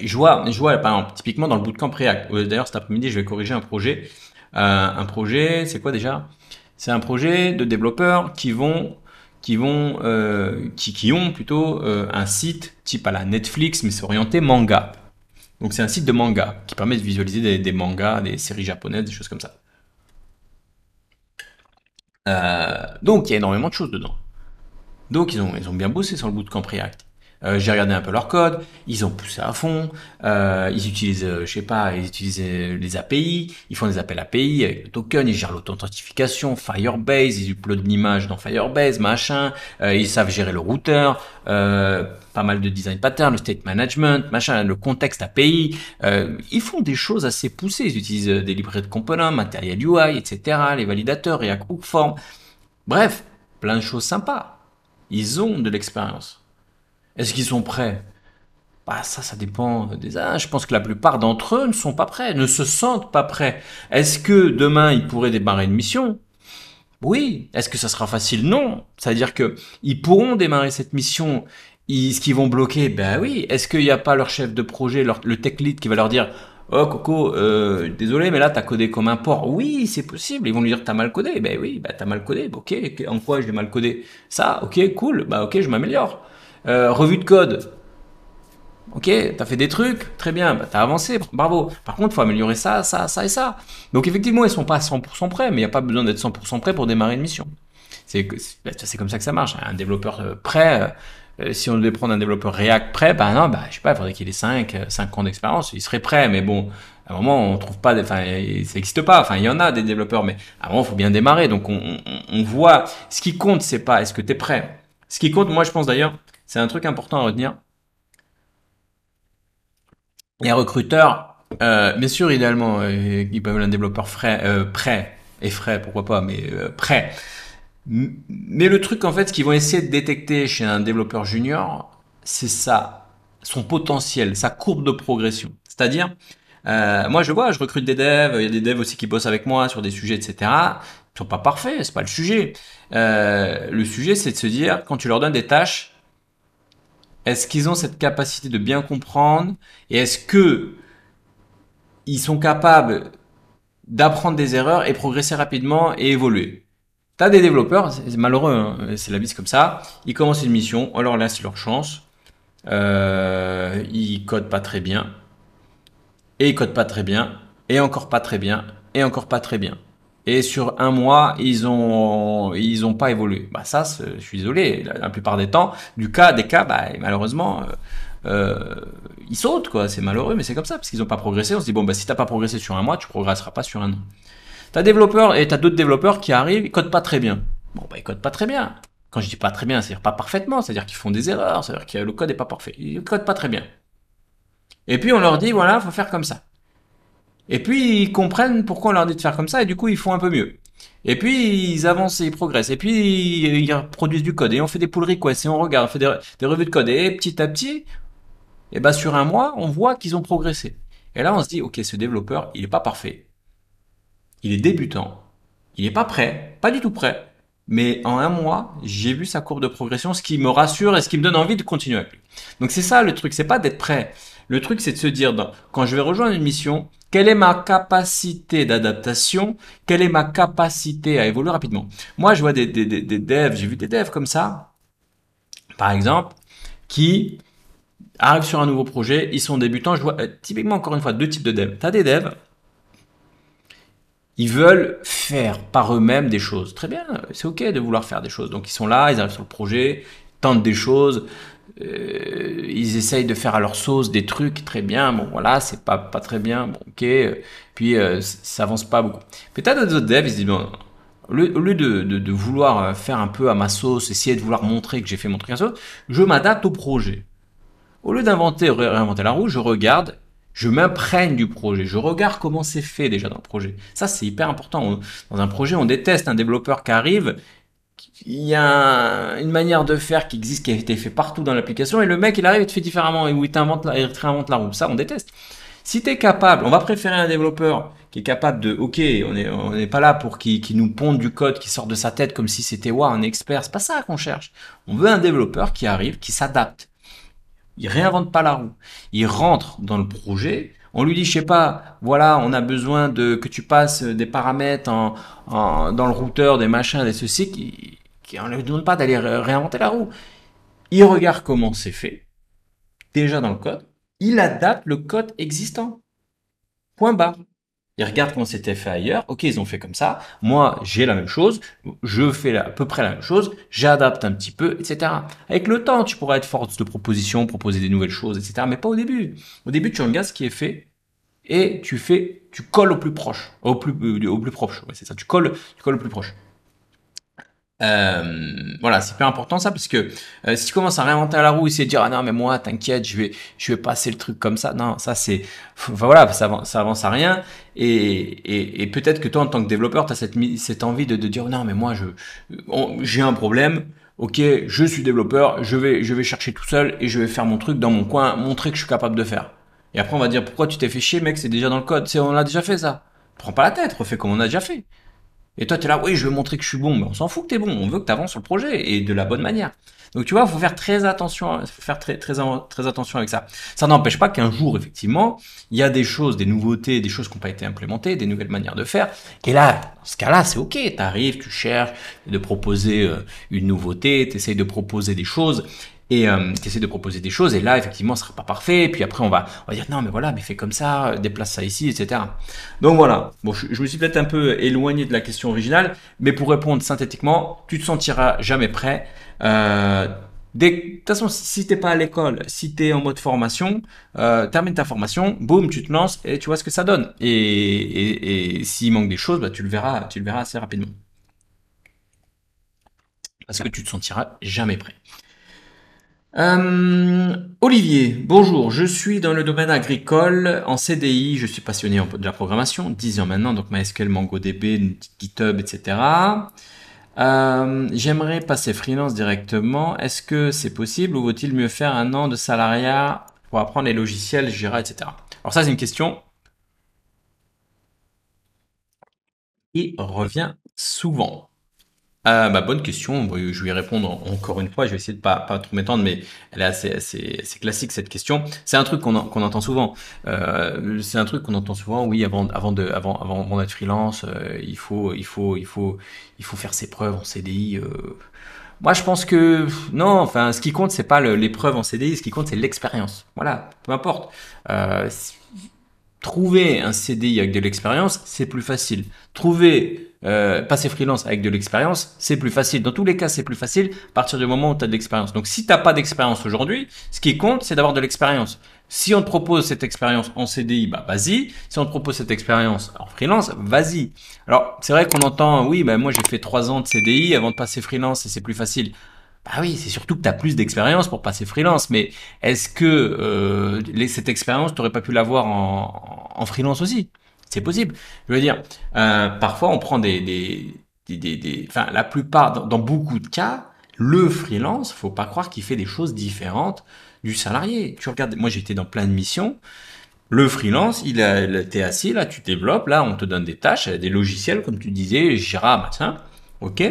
je vois, je vois par exemple, typiquement dans le bootcamp React. Euh, d'ailleurs, cet après-midi, je vais corriger un projet. Euh, un projet, c'est quoi déjà C'est un projet de développeurs qui vont qui vont qui, qui, ont plutôt un site type à la Netflix mais c'est orienté manga. Donc c'est un site de manga qui permet de visualiser des, des mangas, des séries japonaises, des choses comme ça. donc il y a énormément de choses dedans. Donc ils ont, ils ont bien bossé sur le bootcamp React. Euh, j'ai regardé un peu leur code, ils ont poussé à fond, euh, ils utilisent, euh, je sais pas, ils utilisent les API, ils font des appels API avec le token, ils gèrent l'authentification, Firebase, ils uploadent l'image dans Firebase, machin, ils savent gérer le routeur, pas mal de design pattern, le state management, machin, le contexte API, ils font des choses assez poussées, ils utilisent des librairies de components, matériel UI, etc., les validateurs, React Hook Form, bref, plein de choses sympas. Ils ont de l'expérience. Est-ce qu'ils sont prêts bah ça, ça dépend des âges. Je pense que la plupart d'entre eux ne sont pas prêts, ne se sentent pas prêts. Est-ce que demain ils pourraient démarrer une mission Oui. Est-ce que ça sera facile Non. C'est-à-dire que ils pourront démarrer cette mission. ce qu'ils vont bloquer, ben oui. Est-ce qu'il n'y a pas leur chef de projet, leur, le tech lead qui va leur dire Oh Coco, euh, désolé, mais là t'as codé comme un porc. Oui, c'est possible. Ils vont lui dire t'as mal codé. Ben oui, tu bah, t'as mal codé. Ok, en quoi j'ai mal codé Ça, ok, cool. Bah ok, je m'améliore. Euh, revue de code. Ok, t'as fait des trucs, très bien, bah, t'as avancé, bravo. Par contre, faut améliorer ça, ça, ça et ça. Donc effectivement, ils sont pas à 100% prêts, mais il n'y a pas besoin d'être 100% prêt pour démarrer une mission. Bah, c'est comme ça que ça marche. Un développeur euh, prêt, euh, si on devait prendre un développeur React prêt, ben non, ben, je sais pas, il faudrait qu'il ait 5, euh, cinq ans d'expérience, il serait prêt, mais bon, à un moment, on trouve pas, des, enfin, ça n'existe pas, enfin, il y en a des développeurs, mais avant un moment, il faut bien démarrer, donc on, voit, ce qui compte, c'est pas est-ce que tu es prêt. Ce qui compte, moi, je pense d'ailleurs, c'est un truc important à retenir. Les recruteurs, euh, bien sûr, idéalement, euh, ils peuvent un développeur frais, prêt, et frais, pourquoi pas, mais prêt. Mais le truc, en fait, ce qu'ils vont essayer de détecter chez un développeur junior, c'est ça, son potentiel, sa courbe de progression. C'est-à-dire, euh, moi, je vois, je recrute des devs, il y a des devs aussi qui bossent avec moi sur des sujets, etc. Ils sont pas parfaits, c'est pas le sujet. Euh, le sujet, c'est de se dire, quand tu leur donnes des tâches, est-ce qu'ils ont cette capacité de bien comprendre et est-ce que ils sont capables d'apprendre des erreurs et progresser rapidement et évoluer T'as des développeurs, c'est malheureux, hein, c'est la bise comme ça. Ils commencent une mission, alors là c'est leur chance. Euh, ils codent pas très bien. Et ils codent pas très bien. Et encore pas très bien. Et encore pas très bien. Et sur un mois, ils ont, ils ont pas évolué. Bah ça, je suis désolé. La, plupart des temps, du cas, des cas, bah, malheureusement, euh, euh, ils sautent quoi. C'est malheureux, mais c'est comme ça parce qu'ils ont pas progressé. On se dit bon bah si t'as pas progressé sur un mois, tu progresseras pas sur un an. T'as développeur et t'as d'autres développeurs qui arrivent, ils codent pas très bien. Bon, bah, ils codent pas très bien. Quand je dis pas très bien, c'est-à-dire pas parfaitement, c'est-à-dire qu'ils font des erreurs, c'est-à-dire que le code est pas parfait. Ils codent pas très bien. Et puis, on leur dit, voilà, faut faire comme ça. Et puis, ils comprennent pourquoi on leur dit de faire comme ça, et du coup, ils font un peu mieux. Et puis ils avancent et ils progressent. Et puis ils produisent du code. Et on fait des pull requests et on regarde, on fait des, revues de code. Et petit à petit, et eh ben sur un mois, on voit qu'ils ont progressé. Et là, on se dit, ok, ce développeur, il est pas parfait il est débutant, il n'est pas prêt, pas du tout prêt, mais en un mois, j'ai vu sa courbe de progression, ce qui me rassure et ce qui me donne envie de continuer avec lui. Donc c'est ça le truc, c'est pas d'être prêt. Le truc, c'est de se dire, quand je vais rejoindre une mission, quelle est ma capacité d'adaptation Quelle est ma capacité à évoluer rapidement Moi, je vois des, devs, j'ai vu des devs comme ça, par exemple, qui arrivent sur un nouveau projet, ils sont débutants. Je vois euh, typiquement, encore une fois, deux types de devs. Tu as des devs ils veulent faire par eux-mêmes des choses. Très bien, c'est ok de vouloir faire des choses. Donc ils sont là, ils arrivent sur le projet, tentent des choses, euh, ils essayent de faire à leur sauce des trucs. Très bien, bon voilà, c'est pas pas très bien. Bon ok, puis euh, ça avance pas beaucoup. Mais être d'autres devs, ils disent bon, au lieu de, de, vouloir euh, faire un peu à ma sauce, essayer de vouloir montrer que j'ai fait mon truc à sauce, je m'adapte au projet. Au lieu d'inventer, réinventer la roue, je regarde je m'imprègne du projet. Je regarde comment c'est fait déjà dans le projet. Ça, c'est hyper important. dans un projet, on déteste un développeur qui arrive. Il y a une manière de faire qui existe, qui a été fait partout dans l'application, et le mec, il arrive et te fait différemment, et où il t'invente la, réinvente la roue. Ça, on déteste. Si tu es capable, on va préférer un développeur qui est capable de, ok, on n'est pas là pour qu'il qui nous ponde du code qui sort de sa tête comme si c'était, wow, un expert. C'est pas ça qu'on cherche. On veut un développeur qui arrive, qui s'adapte il réinvente pas la roue. Il rentre dans le projet. On lui dit, je sais pas, voilà, on a besoin de que tu passes des paramètres en, en, dans le routeur, des machins, des ceci, qui, qui on ne lui donne pas d'aller réinventer la roue. Il regarde comment c'est fait, déjà dans le code. Il adapte le code existant. Point barre. Ils regardent comment c'était fait ailleurs. Ok, ils ont fait comme ça. Moi, j'ai la même chose. Je fais à peu près la même chose. J'adapte un petit peu, etc. Avec le temps, tu pourras être force de proposition, proposer des nouvelles choses, etc. Mais pas au début. Au début, tu regardes ce qui est fait et tu fais, tu colles au plus proche, au plus, euh, au plus proche. c'est ça. Tu colles, tu colles au plus proche. Euh, voilà, c'est hyper important ça parce que euh, si tu commences à réinventer à la roue, essayer de dire ah non mais moi t'inquiète, je vais je vais passer le truc comme ça. Non, ça c'est voilà, ça avance, ça avance à rien. Et, et, peut-être que toi en tant que développeur, t'as cette cette envie de, de dire non mais moi je j'ai un problème. Ok, je suis développeur, je vais je vais chercher tout seul et je vais faire mon truc dans mon coin, montrer que je suis capable de faire. Et après on va dire pourquoi tu t'es fait chier mec, c'est déjà dans le code, c'est on l'a déjà fait ça. Prends pas la tête, refais comme on a déjà fait. Et toi, tu es là, oui, je veux montrer que je suis bon, mais ben, on s'en fout que tu es bon, on veut que tu avances sur le projet et de la bonne manière. Donc tu vois, il faut faire très attention, faire très, très, attention avec ça. Ça n'empêche pas qu'un jour, effectivement, il y a des choses, des nouveautés, des choses qui n'ont pas été implémentées, des nouvelles manières de faire. Et là, dans ce cas-là, c'est OK, tu arrives, tu cherches de proposer euh, une nouveauté, tu essayes de proposer des choses et euh, qui essaie de proposer des choses. Et là, effectivement, ce sera pas parfait. Et puis après, on va, on va dire non, mais voilà, mais fais comme ça, déplace ça ici, etc. Donc voilà. Bon, je, me suis peut-être un peu éloigné de la question originale, mais pour répondre synthétiquement, tu te sentiras jamais prêt. Euh, de toute façon, si t'es pas à l'école, si tu es en mode formation, euh, termine ta formation, boum, tu te lances et tu vois ce que ça donne. Et, et, et s'il manque des choses, bah, tu le verras, tu le verras assez rapidement. Parce que tu te sentiras jamais prêt. Euh, Olivier, bonjour, je suis dans le domaine agricole en CDI, je suis passionné de la programmation, 10 ans maintenant, donc MySQL, MongoDB, GitHub, etc. Euh, j'aimerais passer freelance directement, est-ce que c'est possible ou vaut-il mieux faire un an de salariat pour apprendre les logiciels, gérer, etc. Alors ça c'est une question qui revient souvent. Euh, bonne question. Je vais y répondre encore une fois. Je vais essayer de pas, pas trop m'étendre, mais elle est classique cette question. C'est un truc qu'on entend souvent. Euh, c'est un truc qu'on entend souvent. Oui, avant, avant de, avant, avant, d'être freelance, euh, il faut, il faut faire ses preuves en CDI. Euh. Moi, je pense que non. Enfin, ce qui compte, c'est pas l'épreuve en CDI. Ce qui compte, c'est l'expérience. Voilà. Peu importe. trouver un CDI avec de l'expérience, c'est plus facile. Trouver euh, passer freelance avec de l'expérience, c'est plus facile. Dans tous les cas, c'est plus facile à partir du moment où tu as de l'expérience. Donc si tu n'as pas d'expérience aujourd'hui, ce qui compte, c'est d'avoir de l'expérience. Si on te propose cette expérience en CDI, bah vas-y. Si on te propose cette expérience en freelance, vas-y. Alors c'est vrai qu'on entend, oui, bah, moi j'ai fait trois ans de CDI avant de passer freelance et c'est plus facile. Bah oui, c'est surtout que tu as plus d'expérience pour passer freelance, mais est-ce que euh, cette expérience, tu n'aurais pas pu l'avoir en freelance aussi c'est possible. Je veux dire, euh, parfois on prend des, des, des, enfin la plupart, dans, beaucoup de cas, le freelance, faut pas croire qu'il fait des choses différentes du salarié. Tu regardes, moi j'étais dans plein de missions. Le freelance, il, a, assis là, tu développes, là on te donne des tâches, des logiciels comme tu disais, Jira, matin, Ok.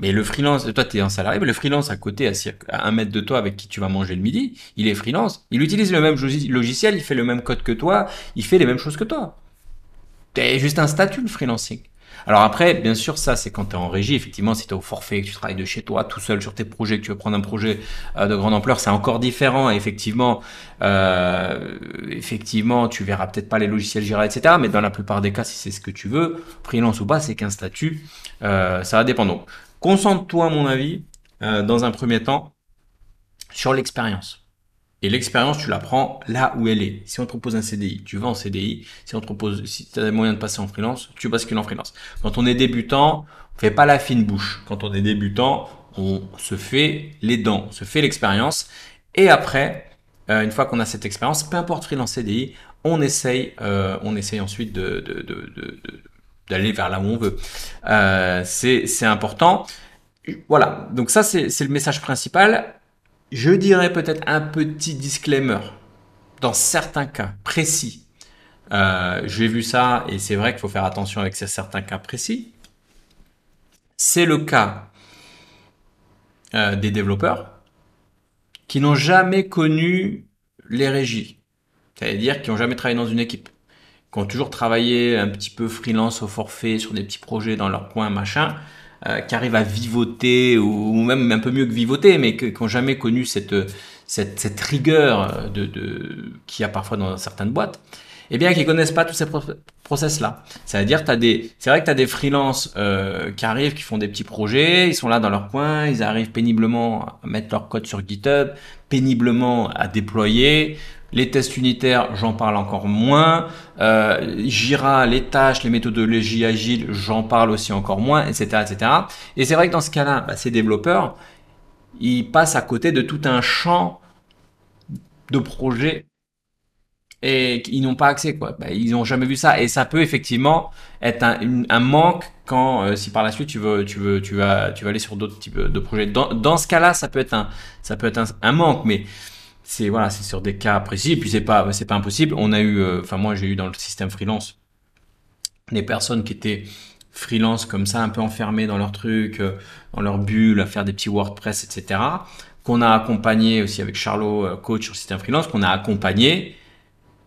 Mais le freelance, toi, tu es un salarié, mais le freelance à côté, à, un mètre de toi avec qui tu vas manger le midi, il est freelance. Il utilise le même logiciel, il fait le même code que toi, il fait les mêmes choses que toi juste un statut de freelancing. Alors après, bien sûr, ça, c'est quand tu es en régie. Effectivement, si tu es au forfait, que tu travailles de chez toi, tout seul sur tes projets, que tu veux prendre un projet euh, de grande ampleur, c'est encore différent. effectivement, euh, effectivement, tu verras peut-être pas les logiciels Jira, etc. Mais dans la plupart des cas, si c'est ce que tu veux, freelance ou pas, c'est qu'un statut. Euh, ça va dépendre. Donc, concentre-toi, à mon avis, dans un premier temps, sur l'expérience. Et l'expérience, tu la prends là où elle est. Si on te propose un CDI, tu vas en CDI. Si on te propose, si tu as des moyens de passer en freelance, tu bascules en freelance. Quand on est débutant, on fait pas la fine bouche. Quand on est débutant, on se fait les dents, on se fait l'expérience. Et après, euh, une fois qu'on a cette expérience, peu importe freelance CDI, on essaye, euh, on essaye ensuite de, de, de, d'aller vers là où on veut. Euh, c'est important. Voilà, donc ça c'est le message principal. Je dirais peut-être un petit disclaimer. Dans certains cas précis, euh, j'ai vu ça et c'est vrai qu'il faut faire attention avec certains cas précis. C'est le cas euh, des développeurs qui n'ont jamais connu les régies, c'est-à-dire qui n'ont jamais travaillé dans une équipe, qui ont toujours travaillé un petit peu freelance au forfait sur des petits projets dans leur coin, machin, euh, qui arrivent à vivoter, ou, même un peu mieux que vivoter, mais qui n'ont jamais connu cette, rigueur de, qu'il y a parfois dans certaines boîtes, et eh bien, qui connaissent pas tous ces process-là. C'est-à-dire, t'as des, c'est vrai que tu as des freelances euh, qui arrivent, qui font des petits projets, ils sont là dans leur coin, ils arrivent péniblement à mettre leur code sur GitHub, péniblement à déployer, les tests unitaires, j'en parle encore moins. gira euh, Jira, les tâches, les méthodologies agiles, j'en parle aussi encore moins, etc. etc. Et c'est vrai que dans ce cas-là, bah, ces développeurs, ils passent à côté de tout un champ de projets et ils n'ont pas accès. Quoi. Bah, ils n'ont jamais vu ça. Et ça peut effectivement être un, manque quand, euh, si par la suite tu veux, tu veux, tu vas, tu vas aller sur d'autres types de projets. Dans, ce cas-là, ça peut être un, ça peut être un manque, mais c'est voilà, c'est sur des cas précis. puis c'est pas, c'est pas impossible. On a eu, euh, enfin moi j'ai eu dans le système freelance des personnes qui étaient freelance comme ça, un peu enfermées dans leur truc, euh, dans leur bulle, à faire des petits WordPress, etc. Qu'on a accompagné aussi avec Charlot, euh, coach sur système freelance, qu'on a accompagné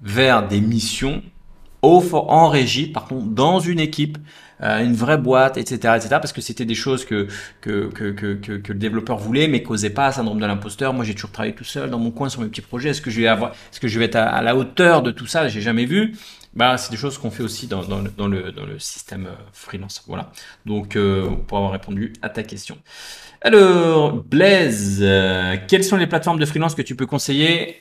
vers des missions au, en régie, par contre dans une équipe euh, une vraie boîte, etc., etc., parce que c'était des choses que que, que, que, le développeur voulait, mais causait pas syndrome de l'imposteur. Moi, j'ai toujours travaillé tout seul dans mon coin sur mes petits projets. Est-ce que je vais avoir, ce que je vais être à, la hauteur de tout ça J'ai jamais vu. Bah, c'est des choses qu'on fait aussi dans, dans, le, dans, le, système euh, freelance. Voilà. Donc, euh, pour avoir répondu à ta question. Alors, Blaise, quelles sont les plateformes de freelance que tu peux conseiller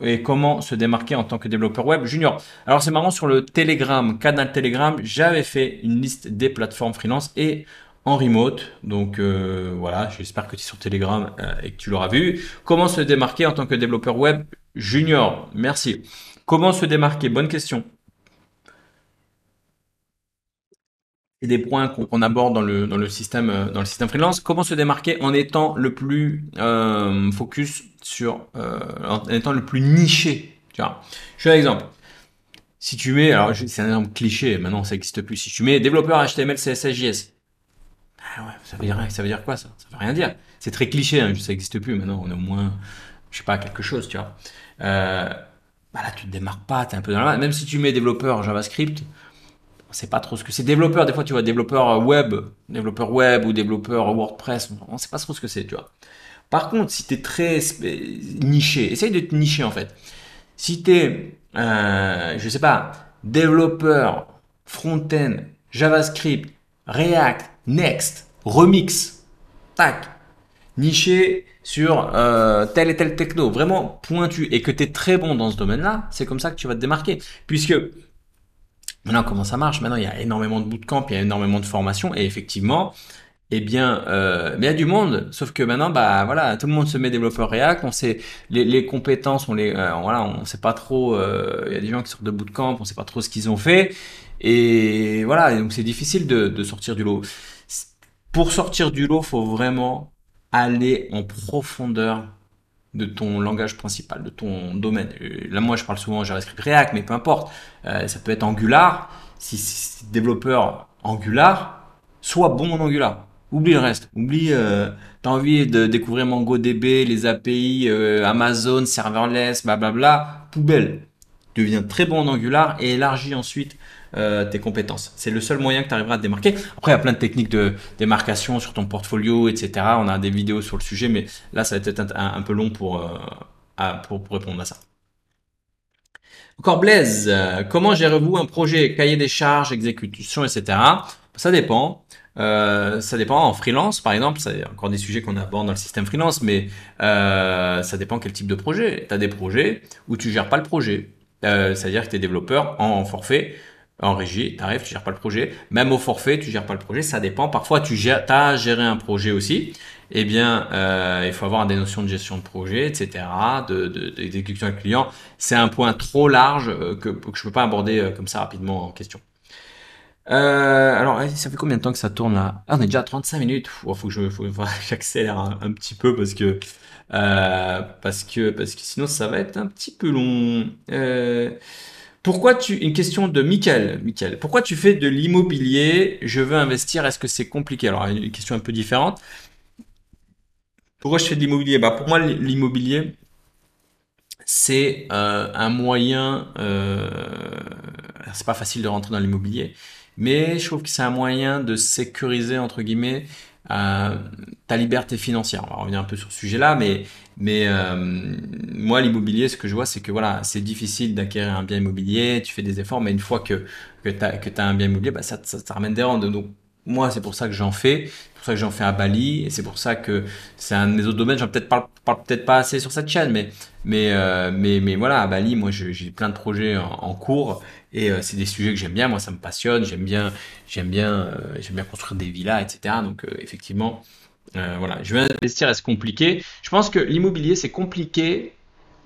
et comment se démarquer en tant que développeur web junior. Alors c'est marrant sur le Telegram, canal Telegram, j'avais fait une liste des plateformes freelance et en remote. Donc euh, voilà, j'espère que tu es sur Telegram euh, et que tu l'auras vu. Comment se démarquer en tant que développeur web junior Merci. Comment se démarquer Bonne question. et des points qu'on aborde dans le, le système, euh, dans le système freelance. Comment se démarquer en étant le plus euh, focus sur, euh, en étant le plus niché. Tu vois. Je fais un exemple. Si tu mets, alors c'est un exemple cliché, maintenant ça n'existe plus. Si tu mets développeur HTML, CSS, JS, ah ça veut dire, ça veut dire quoi ça Ça veut rien dire. C'est très cliché, hein, ça n'existe plus maintenant. On est au moins, je sais pas, quelque chose, tu vois. Euh, bah là, tu te démarques pas, tu es un peu dans la Même si tu mets développeur JavaScript, on sait pas trop ce que c'est. Développeur, des fois, tu vois, développeur web, développeur web ou développeur WordPress, on ne sait pas trop ce que c'est, tu vois. Par contre, si tu es très niché, essaye de te nicher en fait. Si tu es, euh, je sais pas, développeur, front-end, JavaScript, React, Next, Remix, tac, niché sur euh, telle et telle techno, vraiment pointu, et que tu es très bon dans ce domaine-là, c'est comme ça que tu vas te démarquer. Puisque Maintenant, comment ça marche Maintenant, il y a énormément de bootcamps, il y a énormément de formations, et effectivement, eh bien, euh, il y a du monde. Sauf que maintenant, bah voilà, tout le monde se met développeur React. On sait les, compétences, on les euh, voilà, on sait pas trop. Euh, il y a des gens qui sortent de camp, on sait pas trop ce qu'ils ont fait. Et voilà, donc c'est difficile de, sortir du lot. Pour sortir du lot, faut vraiment aller en profondeur de ton langage principal, de ton domaine. Euh, là, moi, je parle souvent JavaScript React, mais peu importe. ça peut être Angular. Si, si, développeur Angular, soit bon en Angular Oublie le reste. Oublie, euh, t'as envie de découvrir MongoDB, les API, euh, Amazon, serverless, blablabla, poubelle. deviens très bon en Angular et élargis ensuite euh, tes compétences. C'est le seul moyen que tu arriveras à te démarquer. Après, il y a plein de techniques de démarcation sur ton portfolio, etc. On a des vidéos sur le sujet, mais là, ça va être un, peu long pour, euh, pour, répondre à ça. Encore Blaise, comment gérez-vous un projet, cahier des charges, exécution, etc. Ça dépend. Euh, ça dépend. En freelance, par exemple, c'est encore des sujets qu'on aborde dans le système freelance, mais euh, ça dépend quel type de projet. Tu as des projets où tu gères pas le projet. Euh, C'est-à-dire que tu es développeur en forfait, en régie, tu arrives, tu gères pas le projet. Même au forfait, tu gères pas le projet. Ça dépend. Parfois, tu gères, as géré un projet aussi. Eh bien, euh, il faut avoir des notions de gestion de projet, etc., d'exécution de, de, client. C'est un point trop large euh, que, que je peux pas aborder comme ça rapidement en question. Euh, alors, eh, ça fait combien de temps que ça tourne là ah, On est déjà à 35 minutes. Il oh, faut que je, faut, j'accélère un, petit peu parce que, euh, parce que, parce que sinon ça va être un petit peu long. Euh, pourquoi tu Une question de Michael. Michael, pourquoi tu fais de l'immobilier Je veux investir. Est-ce que c'est compliqué Alors, une question un peu différente. Pourquoi je fais de l'immobilier Bah, pour moi, l'immobilier, c'est un moyen. c'est pas facile de rentrer dans l'immobilier mais je trouve que c'est un moyen de sécuriser, entre guillemets, euh, ta liberté financière. On va revenir un peu sur ce sujet-là, mais, mais euh, moi, l'immobilier, ce que je vois, c'est que voilà, c'est difficile d'acquérir un bien immobilier, tu fais des efforts, mais une fois que, que tu as, un bien immobilier, bah, ça, ça, ramène des rentes. Donc, moi, c'est pour ça que j'en fais, pour ça que j'en fais à Bali et c'est pour ça que c'est un de mes autres domaines. J'en peut-être parle, peut-être pas assez sur cette chaîne, mais mais euh, mais voilà à Bali, moi j'ai plein de projets en, cours et euh, c'est des sujets que j'aime bien. Moi ça me passionne, j'aime bien j'aime bien euh, j'aime bien construire des villas, etc. Donc effectivement voilà, je vais investir à ce compliqué. Je pense que l'immobilier c'est compliqué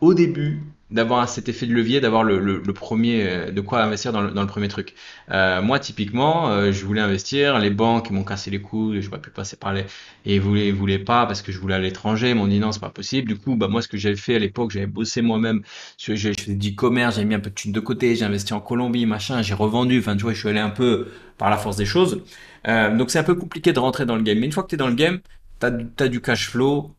au début d'avoir cet effet de levier, d'avoir le, premier, euh, de quoi investir dans le, premier truc. Euh, moi, typiquement, euh, je voulais investir, les banques m'ont cassé les couilles, je n'ai pas pu passer par les, et ils ne voulaient pas parce que je voulais à l'étranger, ils m'ont dit non, c'est pas possible. Du coup, bah, moi, ce que j'avais fait à l'époque, j'avais bossé moi-même, je fait du commerce, j'ai mis un peu de thunes de côté, j'ai investi en Colombie, machin, j'ai revendu, enfin, tu je suis allé un peu par la force des choses. donc, c'est un peu compliqué de rentrer dans le game. Mais une fois que tu es dans le game, tu as, as du cash flow,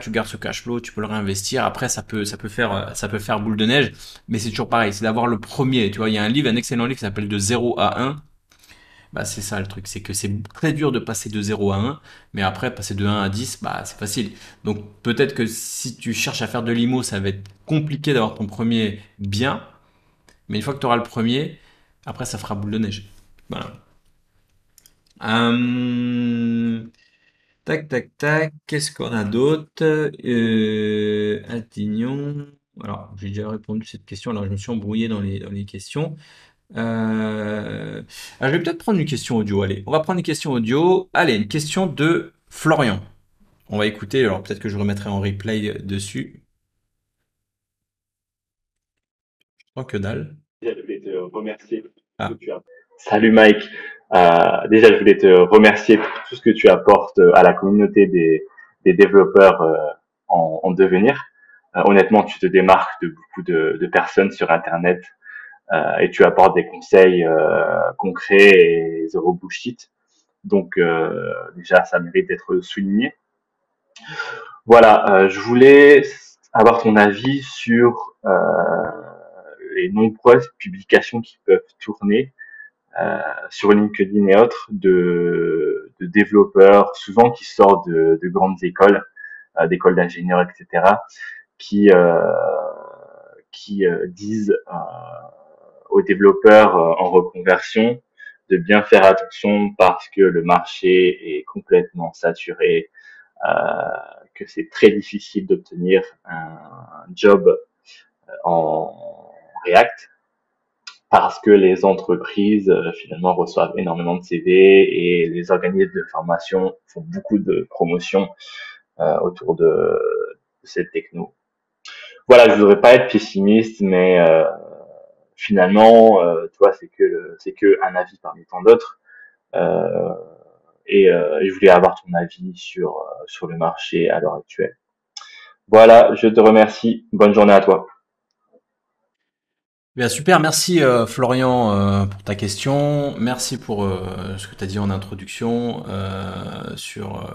tu gardes ce cash flow, tu peux le réinvestir. Après, ça peut, ça peut faire, euh, ça peut faire boule de neige, mais c'est toujours pareil. C'est d'avoir le premier. Tu vois, il y a un livre, un excellent livre qui s'appelle De 0 à 1. Bah, c'est ça le truc, c'est que c'est très dur de passer de 0 à 1, mais après, passer de 1 à 10, bah, c'est facile. Donc, peut-être que si tu cherches à faire de l'IMO, ça va être compliqué d'avoir ton premier bien, mais une fois que tu auras le premier, après, ça fera boule de neige. Voilà. Hum. Tac, tac, tac. Qu'est-ce qu'on a d'autre? Euh, Alors, j'ai déjà répondu à cette question. Alors, je me suis embrouillé dans les, dans les questions. Euh, alors, je vais peut-être prendre une question audio. Allez, on va prendre une question audio. Allez, une question de Florian. On va écouter. Alors, peut-être que je remettrai en replay dessus. Je crois que dalle. Je vais te remercier. Ah. Salut Mike. Euh, déjà, je voulais te remercier pour tout ce que tu apportes euh, à la communauté des, développeurs euh, en, devenir. Euh, honnêtement, tu te démarques de beaucoup de, de personnes sur Internet et tu apportes des conseils concrets et zéro bullshit. Donc, déjà, ça mérite d'être souligné. Voilà, je voulais avoir ton avis sur les nombreuses publications qui peuvent tourner euh, sur LinkedIn et autres de, développeurs, souvent qui sortent de, grandes écoles, euh, d'écoles d'ingénieurs, etc., qui euh, qui disent aux développeurs en reconversion de bien faire attention parce que le marché est complètement saturé, que c'est très difficile d'obtenir un job en React parce que les entreprises euh, finalement reçoivent énormément de CV et les organismes de formation font beaucoup de promotions euh, autour de, cette techno. Voilà, je voudrais pas être pessimiste, mais euh, finalement, tu vois, c'est que c'est que un avis parmi tant d'autres. et je voulais avoir ton avis sur sur le marché à l'heure actuelle. Voilà, je te remercie. Bonne journée à toi super, merci euh, Florian euh, pour ta question, merci pour euh, ce que tu as dit en introduction sur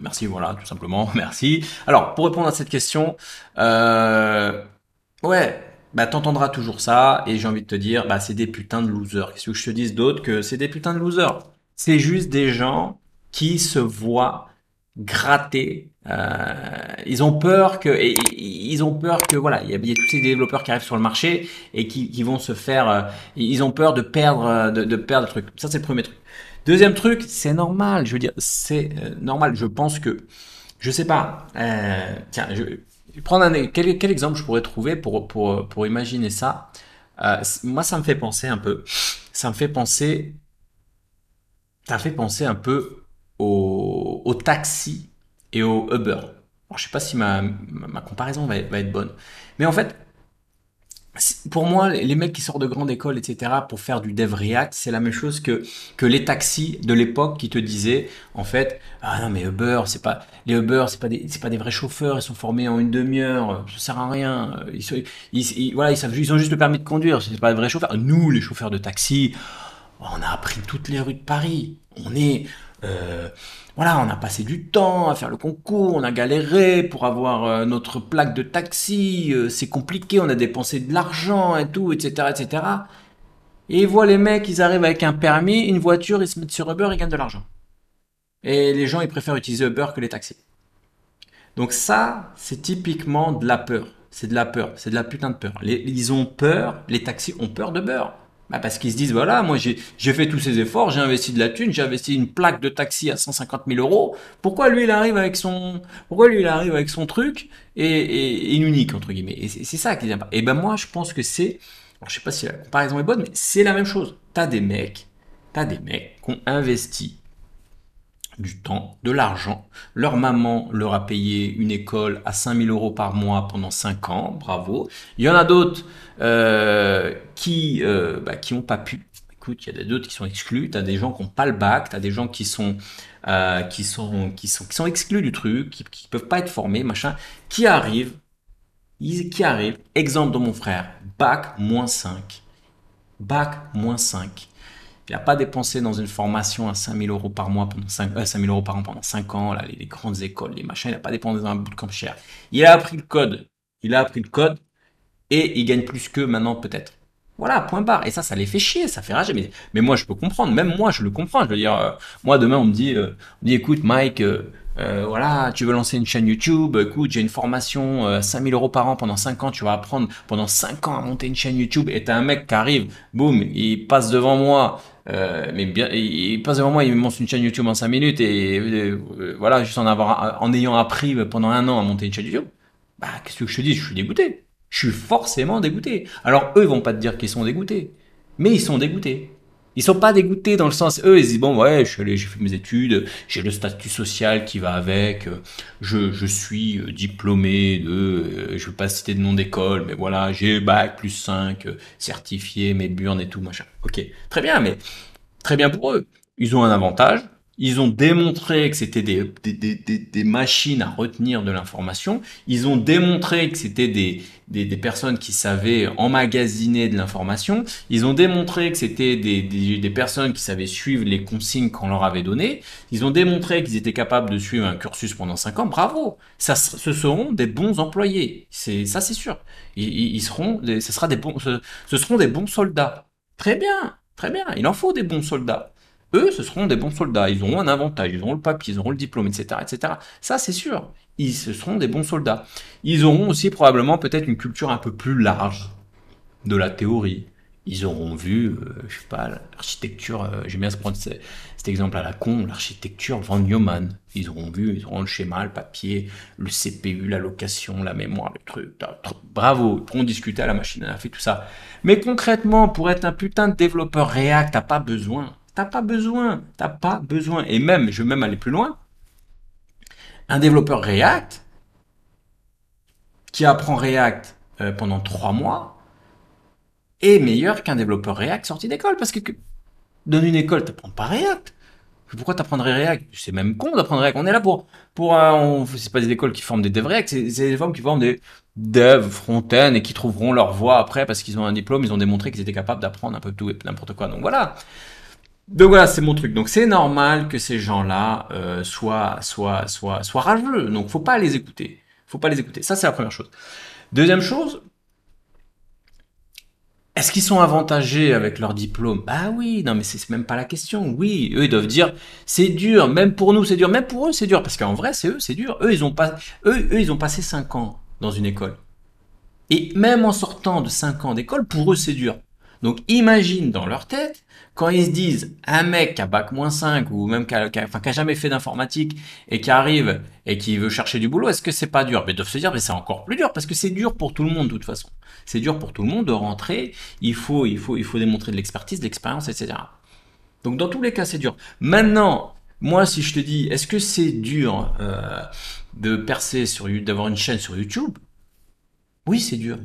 merci voilà tout simplement, merci. Alors pour répondre à cette question, ouais, bah entendras toujours ça et j'ai envie de te dire bah, c'est des putains de losers. Qu'est-ce que je te dise d'autre que c'est des putains de losers C'est juste des gens qui se voient gratter. Euh, ils ont peur que, ils ont peur que voilà, il y, a, tous ces développeurs qui arrivent sur le marché et qui, vont se faire, euh, ils ont peur de perdre, euh, de, perdre le truc. Ça c'est le premier truc. Deuxième truc, c'est normal. Je veux dire, c'est normal. Je pense que, je sais pas. tiens, je, prendre un quel, quel, exemple je pourrais trouver pour pour pour imaginer ça. moi, ça me fait penser un peu. Ça me fait penser. Ça fait penser un peu au, taxis taxi et au Uber. Je je sais pas si ma, comparaison va, être bonne. Mais en fait, pour moi, les mecs qui sortent de grande école, etc., pour faire du dev React, c'est la même chose que, que les taxis de l'époque qui te disaient, en fait, ah non, mais Uber, c'est pas, les Uber, c'est pas des, c'est pas des vrais chauffeurs, ils sont formés en une demi-heure, ça sert à rien, ils, voilà, ils ont juste le permis de conduire, c'est pas des vrais chauffeurs. Nous, les chauffeurs de taxi, on a appris toutes les rues de Paris. On est, euh, voilà, on a passé du temps à faire le concours, on a galéré pour avoir euh, notre plaque de taxi, euh, c'est compliqué, on a dépensé de l'argent et tout, etc., etc. Et voient les mecs, ils arrivent avec un permis, une voiture, ils se mettent sur Uber, ils gagnent de l'argent. Et les gens, ils préfèrent utiliser Uber que les taxis. Donc ça, c'est typiquement de la peur. C'est de la peur, c'est de la putain de peur. ils ont peur, les taxis ont peur de beurre bah Parce qu'ils se disent, voilà, moi j'ai fait tous ces efforts, j'ai investi de la thune, j'ai investi une plaque de taxi à 150 000 euros. Pourquoi lui il arrive avec son, pourquoi lui il arrive avec son truc et, et, et unique entre guillemets. Et c'est ça qui vient pas. Et ben moi je pense que c'est, je sais pas si la comparaison est bonne, mais c'est la même chose. T'as des mecs, t'as des mecs qui ont investi du temps, de l'argent. Leur maman leur a payé une école à 5000 euros par mois pendant 5 ans, bravo. Il y en a d'autres euh, qui n'ont euh, bah, pas pu. Écoute, il y a d'autres qui sont exclus, tu as des gens qui n'ont pas le bac, tu as des gens euh, qui sont, qui, sont, qui, sont, qui exclus du truc, qui ne peuvent pas être formés, machin, qui arrivent, qui arrivent. Exemple de mon frère, bac moins 5. Bac moins 5 il n'a pas dépensé dans une formation à 5000 euros par mois pendant 5, 000 euh, euros par an pendant 5 ans, là, les, grandes écoles, les machins. Il n'a pas dépensé dans un bootcamp cher. Il a appris le code. Il a appris le code et il gagne plus que maintenant, peut-être. Voilà, point barre. Et ça, ça les fait chier, ça fait rager. Mais, moi, je peux comprendre. Même moi, je le comprends. Je veux dire, euh, moi, demain, on me dit, euh, on me dit écoute, Mike, euh, voilà, tu veux lancer une chaîne YouTube, écoute, j'ai une formation euh, 5000 euros par an pendant 5 ans, tu vas apprendre pendant 5 ans à monter une chaîne YouTube et t'as un mec qui arrive, boum, il passe devant moi, euh, mais bien, il passe devant moi, il monte une chaîne YouTube en 5 minutes et, euh, voilà, juste en, avoir, en ayant appris pendant un an à monter une chaîne YouTube, bah qu'est-ce que je te dis, je suis dégoûté, je suis forcément dégoûté. Alors eux, ils vont pas te dire qu'ils sont dégoûtés, mais ils sont dégoûtés. Ils sont pas dégoûtés dans le sens, eux, ils disent bon ouais, je suis allé, j'ai fait mes études, j'ai le statut social qui va avec, euh, je, suis euh, diplômé de, euh, je veux pas citer de nom d'école, mais voilà, j'ai bac plus 5, certifié, mes burnes et tout machin. Ok, très bien, mais très bien pour eux. Ils ont un avantage, ils ont démontré que c'était des, des, des, des, machines à retenir de l'information. Ils ont démontré que c'était des, des personnes qui savaient emmagasiner de l'information. Ils ont démontré que c'était des, personnes qui savaient suivre les consignes qu'on leur avait données. Ils ont démontré qu'ils étaient capables de suivre un cursus pendant 5 ans. Bravo ça, Ce seront des bons employés. C'est Ça, c'est sûr. Ils, seront, ce, sera des bons, ce seront des bons soldats. Très bien, très bien. Il en faut des bons soldats eux, ce seront des bons soldats. Ils auront un avantage, ils auront le papier, ils auront le diplôme, etc. etc. Ça, c'est sûr. Ils, seront des bons soldats. Ils auront aussi probablement peut-être une culture un peu plus large de la théorie. Ils auront vu, je euh, je sais pas, l'architecture, euh, j'aime bien se prendre cet exemple à la con, l'architecture von Neumann. Ils auront vu, ils auront le schéma, le papier, le CPU, la location, la mémoire, le truc. Bravo, ils pourront discuter à la machine a fait tout ça. Mais concrètement, pour être un putain de développeur React, t'as pas besoin T'as pas besoin, t'as pas besoin. Et même, je veux même aller plus loin. Un développeur React qui apprend React euh, pendant trois mois est meilleur qu'un développeur React sorti d'école. Parce que, dans une école, t'apprends pas React. Pourquoi t'apprendrais React C'est même con d'apprendre React. On est là pour, pour euh, c'est pas des écoles qui forment des devs React, c'est, des écoles qui forment des devs front-end et qui trouveront leur voie après parce qu'ils ont un diplôme, ils ont démontré qu'ils étaient capables d'apprendre un peu tout et n'importe quoi. Donc voilà. Donc voilà, c'est mon truc. Donc c'est normal que ces gens-là euh, soient, soient, soient, soient rageux. Donc faut pas les écouter. Faut pas les écouter. Ça, c'est la première chose. Deuxième chose, est-ce qu'ils sont avantagés avec leur diplôme Bah oui, non mais c'est même pas la question. Oui, eux ils doivent dire c'est dur, même pour nous c'est dur, même pour eux c'est dur parce qu'en vrai c'est eux c'est dur. Eux ils ont pas eux, eux ils ont passé 5 ans dans une école. Et même en sortant de 5 ans d'école, pour eux c'est dur. Donc imagine dans leur tête quand ils se disent un mec qui a bac moins 5 ou même qui a, jamais fait d'informatique et qui arrive et qui veut chercher du boulot, est-ce que c'est pas dur Mais ils doivent se dire mais c'est encore plus dur parce que c'est dur pour tout le monde de toute façon. C'est dur pour tout le monde de rentrer. Il faut, il faut, il faut démontrer de l'expertise, de l'expérience, etc. Donc dans tous les cas c'est dur. Maintenant, moi si je te dis est-ce que c'est dur euh, de percer sur d'avoir une chaîne sur YouTube Oui c'est dur.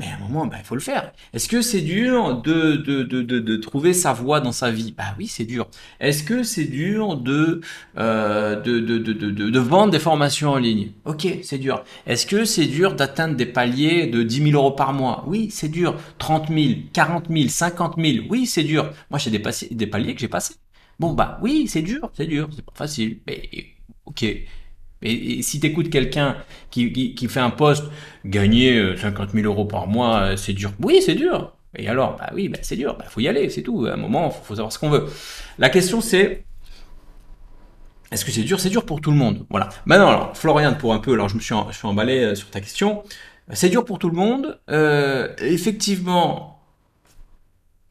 Mais à un moment, bah, il faut le faire. Est-ce que c'est dur de, de, trouver sa voie dans sa vie Bah oui, c'est dur. Est-ce que c'est dur de, euh, de, vendre des formations en ligne Ok, c'est dur. Est-ce que c'est dur d'atteindre des paliers de 10 000 euros par mois Oui, c'est dur. 30 000, 40 000, 50 000 Oui, c'est dur. Moi, j'ai des, des paliers que j'ai passés. Bon, bah oui, c'est dur, c'est dur, c'est pas facile. Mais ok, et, si tu écoutes quelqu'un qui, fait un poste, gagner 50 euh, 000 euros par mois, euh, c'est dur. Oui, c'est dur. Et alors, bah oui, bah c'est dur, Il bah faut y aller, c'est tout. À un moment, faut, faut savoir ce qu'on veut. La question c'est, est-ce que c'est dur C'est dur pour tout le monde. Voilà. Maintenant, bah Florian, pour un peu, alors je me suis, je suis emballé euh, sur ta question. C'est dur pour tout le monde. effectivement,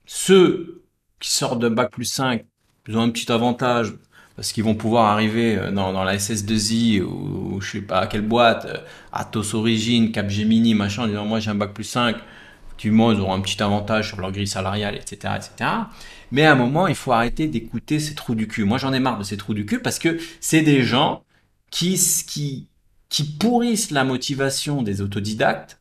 ceux qui sortent d'un bac plus 5, ils ont un petit avantage parce qu'ils vont pouvoir arriver euh, dans, dans la SS2I ou, je je sais pas à quelle boîte, euh, Atos Origin, Capgemini, machin, en disant moi j'ai un bac plus 5, effectivement ils auront un petit avantage sur leur grille salariale, etc. etc. Mais à un moment, il faut arrêter d'écouter ces trous du cul. Moi j'en ai marre de ces trous du cul parce que c'est des gens qui, qui, qui pourrissent la motivation des autodidactes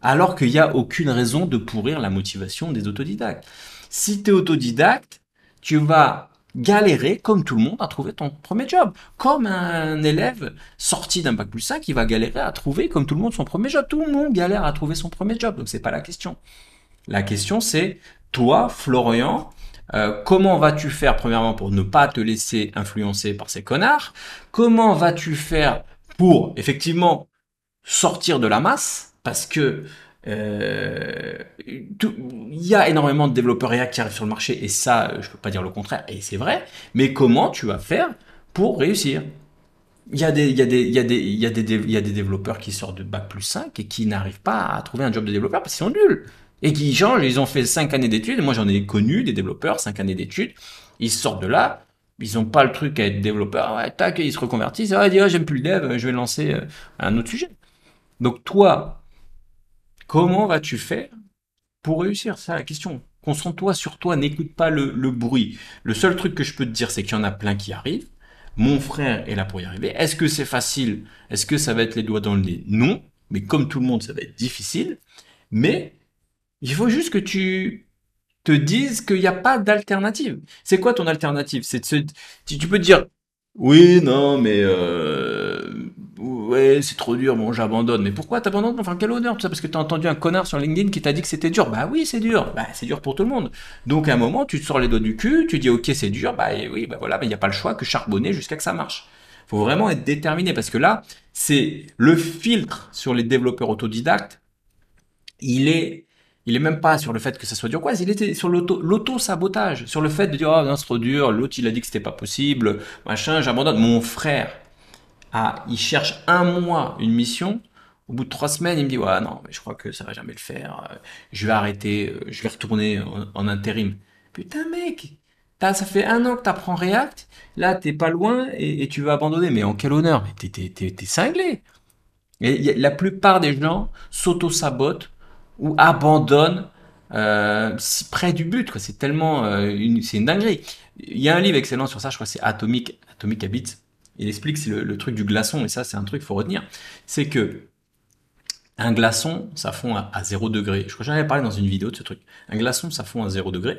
alors qu'il n'y a aucune raison de pourrir la motivation des autodidactes. Si tu es autodidacte, tu vas galérer, comme tout le monde, à trouver ton premier job. Comme un élève sorti d'un bac plus 5 qui va galérer à trouver, comme tout le monde, son premier job. Tout le monde galère à trouver son premier job, donc c'est pas la question. La question, c'est toi, Florian, euh, comment vas-tu faire premièrement pour ne pas te laisser influencer par ces connards Comment vas-tu faire pour effectivement sortir de la masse Parce que euh, il y a énormément de développeurs React qui arrivent sur le marché et ça, je peux pas dire le contraire, et c'est vrai. Mais comment tu vas faire pour réussir il y, a des, il, des, des, développeurs qui sortent de Bac plus 5 et qui n'arrivent pas à trouver un job de développeur parce qu'ils sont nuls. Et qui changent, ils ont fait 5 années d'études. Moi, j'en ai connu des développeurs, 5 années d'études. Ils sortent de là, ils n'ont pas le truc à être développeur. tac, ils se reconvertissent. Ah, ils disent ah, j'aime plus le dev, je vais lancer euh, un autre sujet. Donc toi, Comment vas-tu faire pour réussir C'est la question. Concentre-toi sur toi, n'écoute pas le, bruit. Le seul truc que je peux te dire, c'est qu'il y en a plein qui arrivent. Mon frère est là pour y arriver. Est-ce que c'est facile Est-ce que ça va être les doigts dans le nez Non, mais comme tout le monde, ça va être difficile. Mais il faut juste que tu te dises qu'il n'y a pas d'alternative. C'est quoi ton alternative C'est de tu peux te dire oui, non, mais euh, ouais, c'est trop dur, bon, j'abandonne. Mais pourquoi t'abandonnes Enfin, quel honneur tout ça Parce que t'as entendu un connard sur LinkedIn qui t'a dit que c'était dur. Bah oui, c'est dur. Bah, c'est dur pour tout le monde. Donc, à un moment, tu te sors les doigts du cul, tu dis, ok, c'est dur. Bah eh oui, bah voilà, il bah, n'y a pas le choix que charbonner jusqu'à que ça marche. Faut vraiment être déterminé parce que là, c'est le filtre sur les développeurs autodidactes. Il est il est même pas sur le fait que ça soit dur quoi, il était sur l'auto-sabotage, sur le fait de dire oh non c'est trop dur, l'autre il a dit que c'était pas possible, machin, j'abandonne. Mon frère, ah, il cherche un mois une mission, au bout de trois semaines, il me dit ouais non, mais je crois que ça va jamais le faire. Euh, je vais arrêter, euh, je vais retourner en, intérim. Putain mec, as, ça fait un an que tu apprends React, là t'es pas loin et, tu vas abandonner. Mais en quel honneur Mais es cinglé. Et la plupart des gens s'auto-sabotent ou abandonnent euh, près du but. C'est tellement euh, une, c'est une dinguerie. Il y a un livre excellent sur ça, je crois, c'est Atomic, Atomic Habits il explique le, le truc du glaçon, et ça c'est un truc qu'il faut retenir, c'est que un glaçon, ça fond à, 0 degré. Je crois que j'en avais parlé dans une vidéo de ce truc. Un glaçon, ça fond à 0 degré.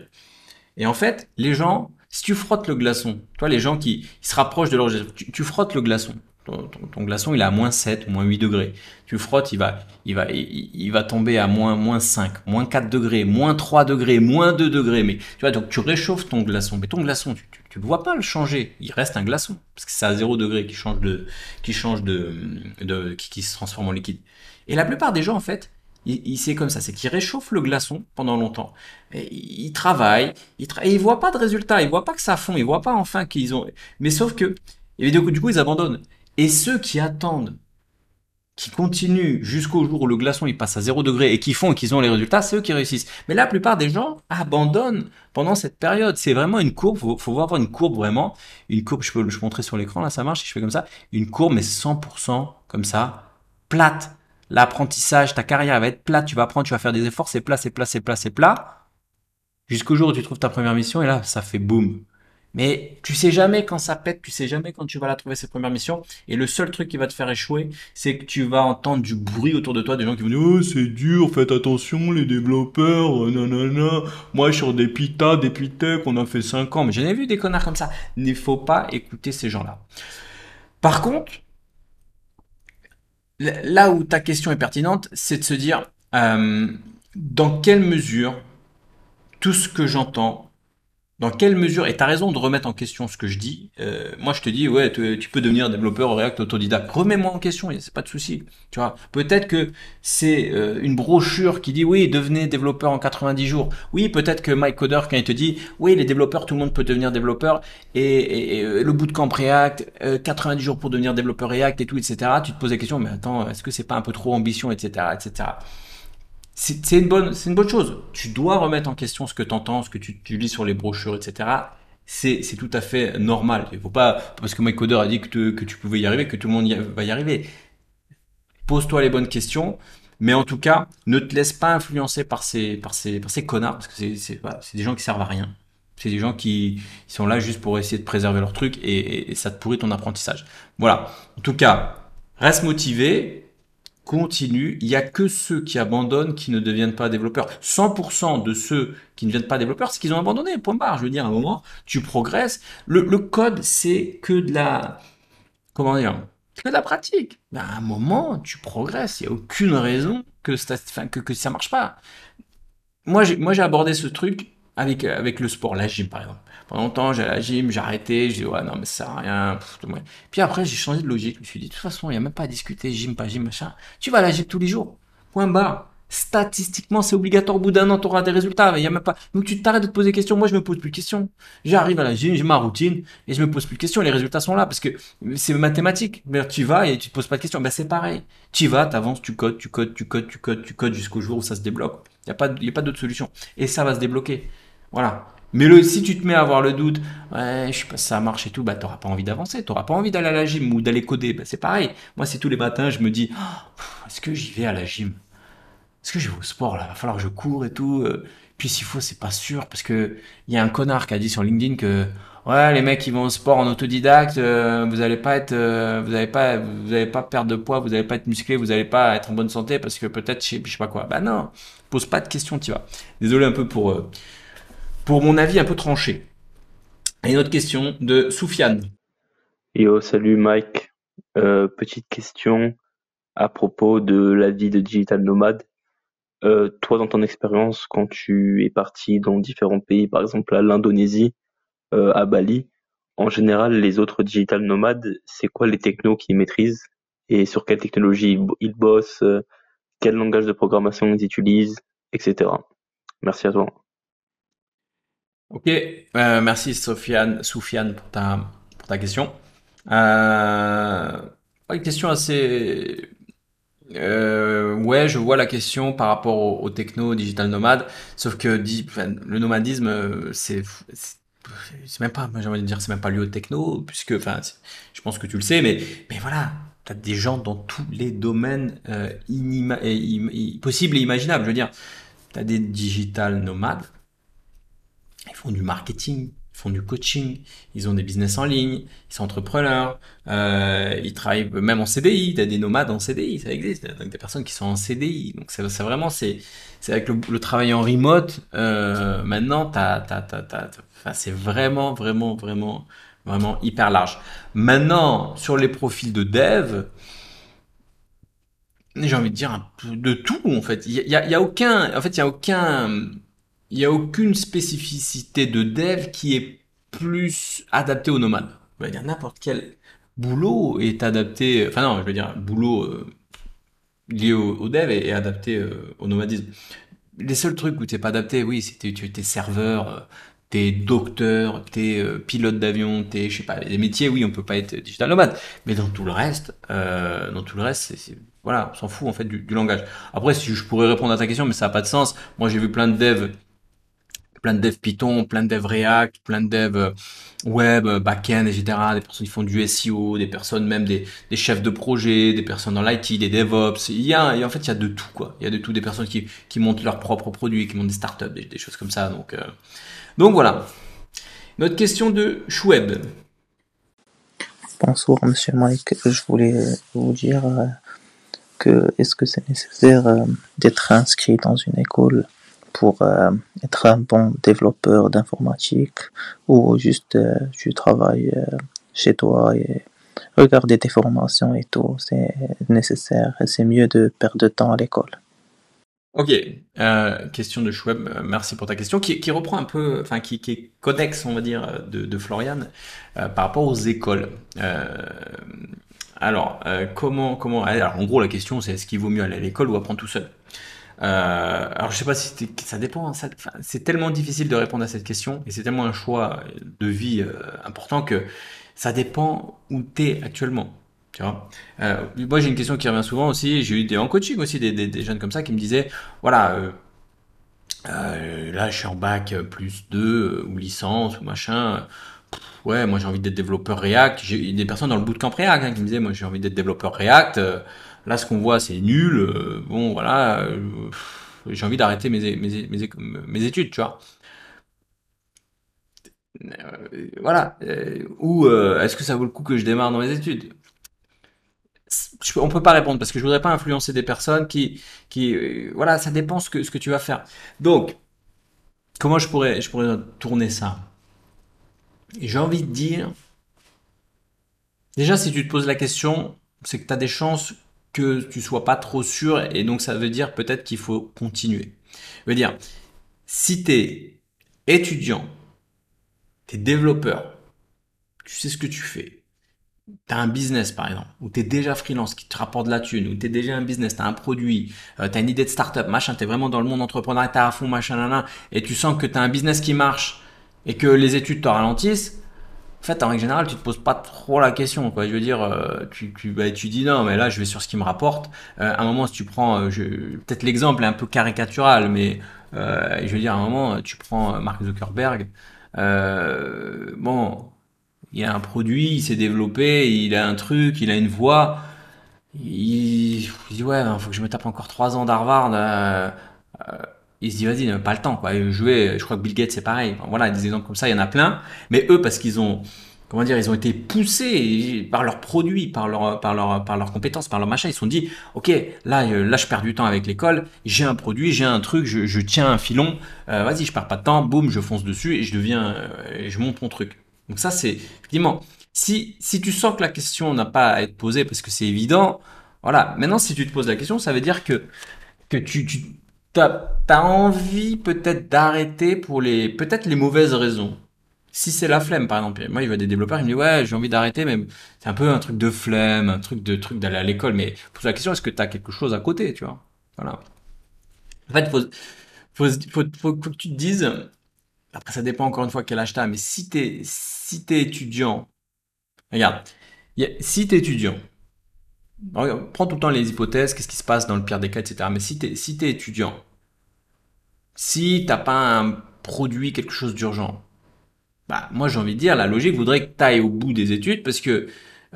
Et en fait, les gens, si tu frottes le glaçon, toi les gens qui, se rapprochent de leur... Tu, frottes le glaçon, ton, glaçon il est à moins 7 moins 8 degrés. Tu frottes, il va, il va, il, va tomber à moins, 5, moins 4 degrés, moins 3 degrés, moins 2 degrés. Mais tu vois, donc tu réchauffes ton glaçon. Mais ton glaçon, tu tu ne vois pas le changer. Il reste un glaçon. Parce que c'est à 0 degré qui change de. qui change de. qui, se transforme en liquide. Et la plupart des gens, en fait, c'est comme ça. C'est qu'ils réchauffent le glaçon pendant longtemps. ils travaillent. et ils voient pas de résultat. Ils voient pas que ça fond. Ils voient pas enfin qu'ils ont. Mais sauf que. Et du du coup, ils abandonnent. Et ceux qui attendent qui continuent jusqu'au jour où le glaçon il passe à 0 degré et qui font et qu'ils ont les résultats, c'est eux qui réussissent. Mais la plupart des gens abandonnent pendant cette période. C'est vraiment une courbe, faut, faut avoir une courbe vraiment, une courbe, je peux je montrer sur l'écran, là ça marche, si je fais comme ça, une courbe mais 100% comme ça, plate. L'apprentissage, ta carrière va être plate, tu vas apprendre, tu vas faire des efforts, c'est plat, c'est plat, c'est plat, c'est plat. Jusqu'au jour où tu trouves ta première mission et là ça fait boum. Mais tu sais jamais quand ça pète, tu sais jamais quand tu vas la trouver cette première mission. Et le seul truc qui va te faire échouer, c'est que tu vas entendre du bruit autour de toi, des gens qui vont dire oh, c'est dur, faites attention les développeurs, euh, nanana. Moi je sur des pitas, des pitech, on a fait 5 ans. Mais j'en ai vu des connards comme ça. Il ne faut pas écouter ces gens-là. Par contre, là où ta question est pertinente, c'est de se dire euh, dans quelle mesure tout ce que j'entends dans quelle mesure, et tu raison de remettre en question ce que je dis, euh, moi je te dis, ouais, tu, peux devenir développeur React autodidacte, remets-moi en question, c'est pas de souci. Tu vois, peut-être que c'est euh, une brochure qui dit, oui, devenez développeur en 90 jours. Oui, peut-être que Mike Coder, quand il te dit, oui, les développeurs, tout le monde peut devenir développeur, et, le bootcamp React, 90 euh, jours pour devenir développeur React et tout, etc., tu te poses la question, mais attends, est-ce que c'est pas un peu trop ambition, etc., etc c'est une, bonne, une bonne chose. Tu dois remettre en question ce que tu entends, ce que tu, lis sur les brochures, etc c'est tout à fait normal. Il faut pas parce que Mike Coder a dit que, que, tu pouvais y arriver que tout le monde va y arriver. Pose-toi les bonnes questions, mais en tout cas, ne te laisse pas influencer par ces par ces, connards parce que c'est des gens qui servent à rien. C'est des gens qui sont là juste pour essayer de préserver leur truc et ça te pourrit ton apprentissage. Voilà. En tout cas, reste motivé, continue. Il n'y a que ceux qui abandonnent qui ne deviennent pas développeurs. 100% de ceux qui ne deviennent pas développeurs, c'est qu'ils ont abandonné. Point barre. Je veux dire, à un moment, tu progresses. Le, code, c'est que de la. Comment dire que de la pratique. Ben, à un moment, tu progresses. Il n'y a aucune raison que ça ne que, marche pas. Moi, j'ai abordé ce truc avec, avec le sport, la gym, par exemple pendant longtemps, j'allais à la gym, j'ai arrêté, j'ai dit, ouais, non, mais ça sert à rien. Puis après, j'ai changé de logique. Je me suis dit, de toute façon, il n'y a même pas à discuter, gym, pas gym, machin. Tu vas à la gym tous les jours. Point barre. Statistiquement, c'est obligatoire. Au bout d'un an, tu auras des résultats. y a même pas. Donc, tu t'arrêtes de te poser des questions. Moi, je me pose plus de questions. J'arrive à la gym, j'ai ma routine et je me pose plus de questions. Les résultats sont là parce que c'est mathématique. Mais tu vas et tu te poses pas de questions. Ben, c'est pareil. Tu vas, tu avances, tu codes, tu codes, tu codes, tu codes, tu codes jusqu'au jour où ça se débloque. Il y a pas, y a pas d'autre solution. Et ça va se débloquer. Voilà. Mais le, si tu te mets à avoir le doute, ouais, je sais pas si ça marche et tout, bah, tu n'auras pas envie d'avancer, tu n'auras pas envie d'aller à la gym ou d'aller coder. Bah, c'est pareil. Moi, c'est tous les matins je me dis, oh, est-ce que j'y vais à la gym Est-ce que je vais au sport là Va falloir que je cours et tout. Euh. Puis s'il faut, c'est pas sûr parce que il y a un connard qui a dit sur LinkedIn que ouais, les mecs qui vont au sport en autodidacte, euh, vous allez pas être, euh, vous pas, vous pas perdre de poids, vous n'allez pas être musclé, vous n'allez pas être en bonne santé parce que peut-être je ne sais pas quoi. Bah non, pose pas de questions, tu vois Désolé un peu pour pour mon avis un peu tranché. Et une autre question de Soufiane. Yo, salut Mike. Euh, petite question à propos de la vie de digital nomade. Euh, toi, dans ton expérience, quand tu es parti dans différents pays, par exemple à l'Indonésie, euh, à Bali, en général, les autres digital nomades, c'est quoi les technos qu'ils maîtrisent et sur quelle technologie ils, bossent, quel langage de programmation ils utilisent, etc. Merci à toi. Ok, euh, merci Sofiane, Soufiane pour ta, question. une euh, question assez. Euh, ouais, je vois la question par rapport au, au techno, digital nomade, sauf que le nomadisme, c'est. c'est même pas, j'ai envie de dire, c'est même pas lié au techno, puisque, enfin, je pense que tu le sais, mais, mais voilà, as des gens dans tous les domaines possibles et imaginables, je veux dire. as des digital nomades, ils font du marketing, ils font du coaching, ils ont des business en ligne, ils sont entrepreneurs, euh, ils travaillent même en CDI, tu as des nomades en CDI, ça existe, donc des personnes qui sont en CDI. Donc ça, vraiment, c'est avec le, travail en remote, euh, maintenant, c'est vraiment, vraiment, vraiment, vraiment hyper large. Maintenant, sur les profils de dev, j'ai envie de dire un peu de tout en fait. Il y, a, y a aucun, en fait, il y a aucun il n'y a aucune spécificité de dev qui est plus adaptée aux nomades. On bah, va dire n'importe quel boulot est adapté, enfin non, je veux dire boulot euh, lié au, dev et, adapté euh, au nomadisme. Les seuls trucs où tu n'es pas adapté, oui, c'était tu étais serveur, t'es docteur, euh, t'es pilotes pilote d'avion, t'es, je sais pas, des métiers, oui, on peut pas être digital nomade. Mais dans tout le reste, dans tout le reste, c'est, voilà, on s'en fout en fait du, langage. Après, si je pourrais répondre à ta question, mais ça n'a pas de sens. Moi, j'ai vu plein de devs plein de devs Python, plein de devs React, plein de devs euh, web, euh, back-end, etc. Des personnes qui font du SEO, des personnes même des, chefs de projet, des personnes dans l'IT, des DevOps. Il y a, en fait, il y a de tout, quoi. Il y a de tout, des personnes qui, montent leurs propres produits, qui montent des startups, des, choses comme ça. Donc, euh, donc voilà. Notre question de Choueb. Bonsoir, monsieur Mike. Je voulais vous dire que est-ce que c'est nécessaire d'être inscrit dans une école pour euh, être un bon développeur d'informatique ou juste euh, tu travailles euh, chez toi et regarder tes formations et tout, c'est nécessaire. C'est mieux de perdre de temps à l'école. Ok, question de Schweb, merci pour ta question, qui, reprend un peu, enfin qui, est connexe, on va dire, de, Florian par rapport aux écoles. alors, comment, comment, alors en gros, la question c'est est-ce qu'il vaut mieux aller à l'école ou apprendre tout seul euh, alors je sais pas si ça dépend. Hein. c'est tellement difficile de répondre à cette question et c'est tellement un choix de vie euh, important que ça dépend où tu es actuellement. Tu vois euh, moi j'ai une question qui revient souvent aussi. J'ai eu des, en coaching aussi des, jeunes comme ça qui me disaient voilà. là, je suis en bac plus 2 ou licence ou machin ouais, moi j'ai envie d'être développeur React. J'ai des personnes dans le bootcamp React hein, qui me disaient, moi j'ai envie d'être développeur React. Là, ce qu'on voit, c'est nul. Euh, bon, voilà, euh, j'ai envie d'arrêter mes, mes, études, tu vois. Euh, voilà. ou est-ce que ça vaut le coup que je démarre dans mes études on ne peut pas répondre parce que je voudrais pas influencer des personnes qui, qui voilà, ça dépend ce que, ce que tu vas faire. Donc, comment je pourrais, je pourrais tourner ça J'ai envie de dire, déjà, si tu te poses la question, c'est que tu as des chances que tu sois pas trop sûr et donc ça veut dire peut-être qu'il faut continuer. veut dire, si tu es étudiant, tu es développeur, tu sais ce que tu fais, tu as un business par exemple, ou tu es déjà freelance qui te rapporte de la thune, ou tu es déjà un business, tu as un produit, euh, tu as une idée de startup, machin, tu es vraiment dans le monde entrepreneurial, tu à fond, machin, et tu sens que tu as un business qui marche et que les études te ralentissent, en fait, en règle générale, tu te poses pas trop la question. Quoi. Je veux dire, euh, tu, bah, tu, dis non, mais là, je vais sur ce qui me rapporte. Euh, à un moment, si tu prends, euh, peut-être l'exemple est un peu caricatural, mais je veux dire, à un moment, tu prends Mark Zuckerberg. Euh, bon, il a un produit, il s'est développé, il a un truc, il a une voix. Il, dit ouais, il faut que je me tape encore trois ans d'Harvard il se dit vas-y, il pas le temps, quoi. Je je crois que Bill Gates c'est pareil. voilà, des exemples comme ça, il y en a plein. Mais eux, parce qu'ils ont, comment dire, ils ont été poussés par leurs produits, par leur par leur par leurs compétences, par leur machin. Ils se sont dit, ok, là, euh, là, je perds du temps avec l'école. J'ai un produit, j'ai un truc, je, tiens un filon. Euh, vas-y, je perds pas de temps. Boum, je fonce dessus et je deviens, euh, je monte mon truc. Donc ça, c'est effectivement, si si tu sens que la question n'a pas à être posée parce que c'est évident, voilà. Maintenant, si tu te poses la question, ça veut dire que que tu tu as envie peut-être d'arrêter pour les peut-être les mauvaises raisons. Si c'est la flemme, par exemple, moi, il y des développeurs, il me disent ouais, j'ai envie d'arrêter, mais c'est un peu un truc de flemme, un truc de truc d'aller à l'école. Mais pose la question, est-ce que tu as quelque chose à côté, tu vois Voilà. En fait, faut faut, que tu te dises. Après, ça dépend encore une fois quel âge as, mais si tu si t'es étudiant, regarde, si es étudiant, Prends tout le temps les hypothèses, qu'est-ce qui se passe dans le pire des cas, etc. Mais si tu es, si étudiant, si t'as pas un produit, quelque chose d'urgent, bah, moi j'ai envie de dire, la logique voudrait que tu ailles au bout des études parce que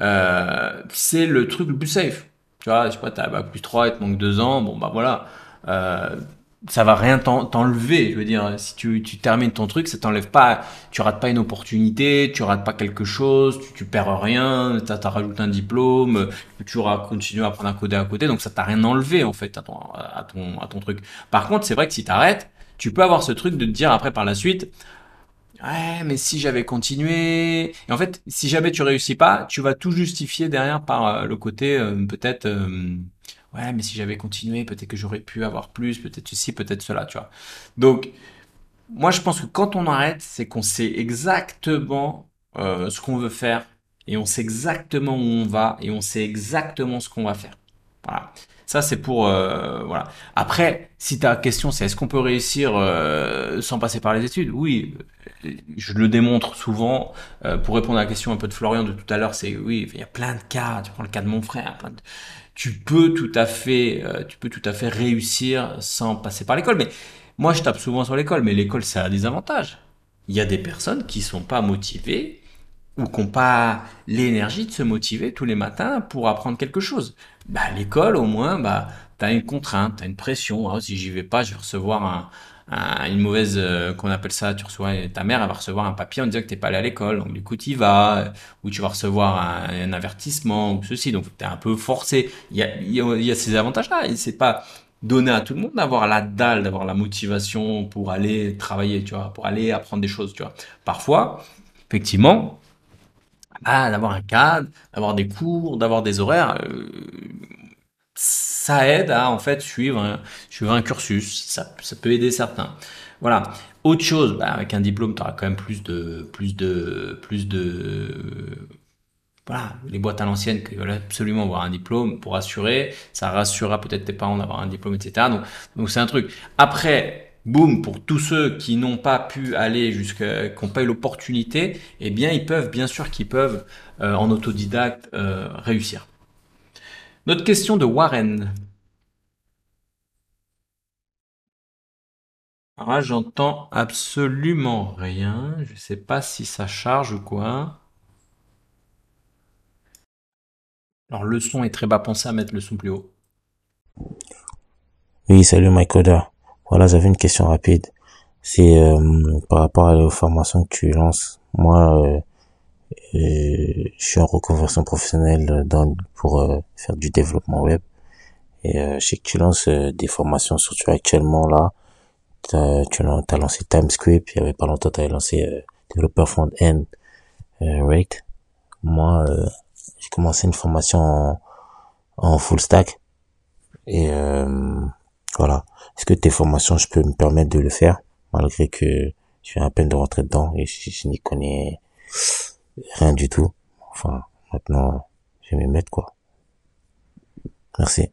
euh, c'est le truc le plus safe. Tu vois, tu sais pas, bac plus 3, il te manque 2 ans, bon bah voilà. Euh, ça va rien t'enlever. Je veux dire, si tu, termines ton truc, ça t'enlève pas, tu rates pas une opportunité, tu rates pas quelque chose, tu, perds rien, tu as rajouté un diplôme, tu auras continué à prendre un côté à côté, donc ça t'a rien enlevé en fait à ton, à ton, à ton truc. Par contre, c'est vrai que si t'arrêtes, tu peux avoir ce truc de te dire après par la suite, ouais, mais si j'avais continué. Et en fait, si jamais tu réussis pas, tu vas tout justifier derrière par euh, le côté euh, peut-être. Euh, ouais, mais si j'avais continué, peut-être que j'aurais pu avoir plus, peut-être ceci, peut-être cela, tu vois. Donc, moi, je pense que quand on arrête, c'est qu'on sait exactement euh, ce qu'on veut faire et on sait exactement où on va et on sait exactement ce qu'on va faire. Voilà. Ça, c'est pour euh, voilà. Après, si ta question c'est est-ce qu'on peut réussir euh, sans passer par les études Oui, je le démontre souvent. pour répondre à la question un peu de Florian de tout à l'heure, c'est oui, il y a plein de cas. Tu prends le cas de mon frère, tu peux tout à fait, euh, tu peux tout à fait réussir sans passer par l'école. Mais moi, je tape souvent sur l'école, mais l'école, ça a des avantages. Il y a des personnes qui sont pas motivées ou qui n'ont pas l'énergie de se motiver tous les matins pour apprendre quelque chose. Bah, l'école, au moins, bah, tu as une contrainte, tu as une pression. si ah, si j'y vais pas, je vais recevoir un, une mauvaise, euh, qu'on appelle ça, tu reçois, ta mère, elle va recevoir un papier en disant que tu t'es pas allé à l'école, donc du coup tu y vas, euh, ou tu vas recevoir un, avertissement, ou ceci, donc tu es un peu forcé. Il y a, ces avantages-là, et c'est pas donné à tout le monde d'avoir la dalle, d'avoir la motivation pour aller travailler, tu vois, pour aller apprendre des choses, tu vois. Parfois, effectivement, à bah, d'avoir un cadre, d'avoir des cours, d'avoir des horaires. Euh, ça aide à en fait suivre un, suivre un cursus. Ça, peut aider certains. Voilà. Autre chose, bah, avec un diplôme, tu auras quand même plus de plus de plus de voilà, les boîtes à l'ancienne qui veulent absolument avoir un diplôme pour assurer, ça rassurera peut-être tes parents d'avoir un diplôme, etc. Donc, c'est un truc. Après, boum, pour tous ceux qui n'ont pas pu aller jusqu'à, qui n'ont pas eu l'opportunité, eh bien, ils peuvent, bien sûr qu'ils peuvent, euh, en autodidacte, euh, réussir. Notre question de Warren. Ah, j'entends absolument rien. Je sais pas si ça charge ou quoi. Alors le son est très bas, pensez à mettre le son plus haut. Oui, salut coder Voilà, j'avais une question rapide. C'est euh, par rapport à formations que tu lances. Moi, euh, je suis en reconversion professionnelle dans, pour euh, faire du développement web. Et euh, je sais que tu lances euh, des formations, surtout actuellement là. tu as, lancé TimeScript, il y avait pas longtemps, tu as lancé euh, développeur front-end Rate. Moi, j'ai commencé une formation en, full stack. Et voilà. Est-ce que tes formations, je peux me permettre de le faire malgré que je viens à peine de rentrer dedans et je, je n'y connais Rien du tout. Enfin, maintenant, je vais m'y mettre, quoi. Merci.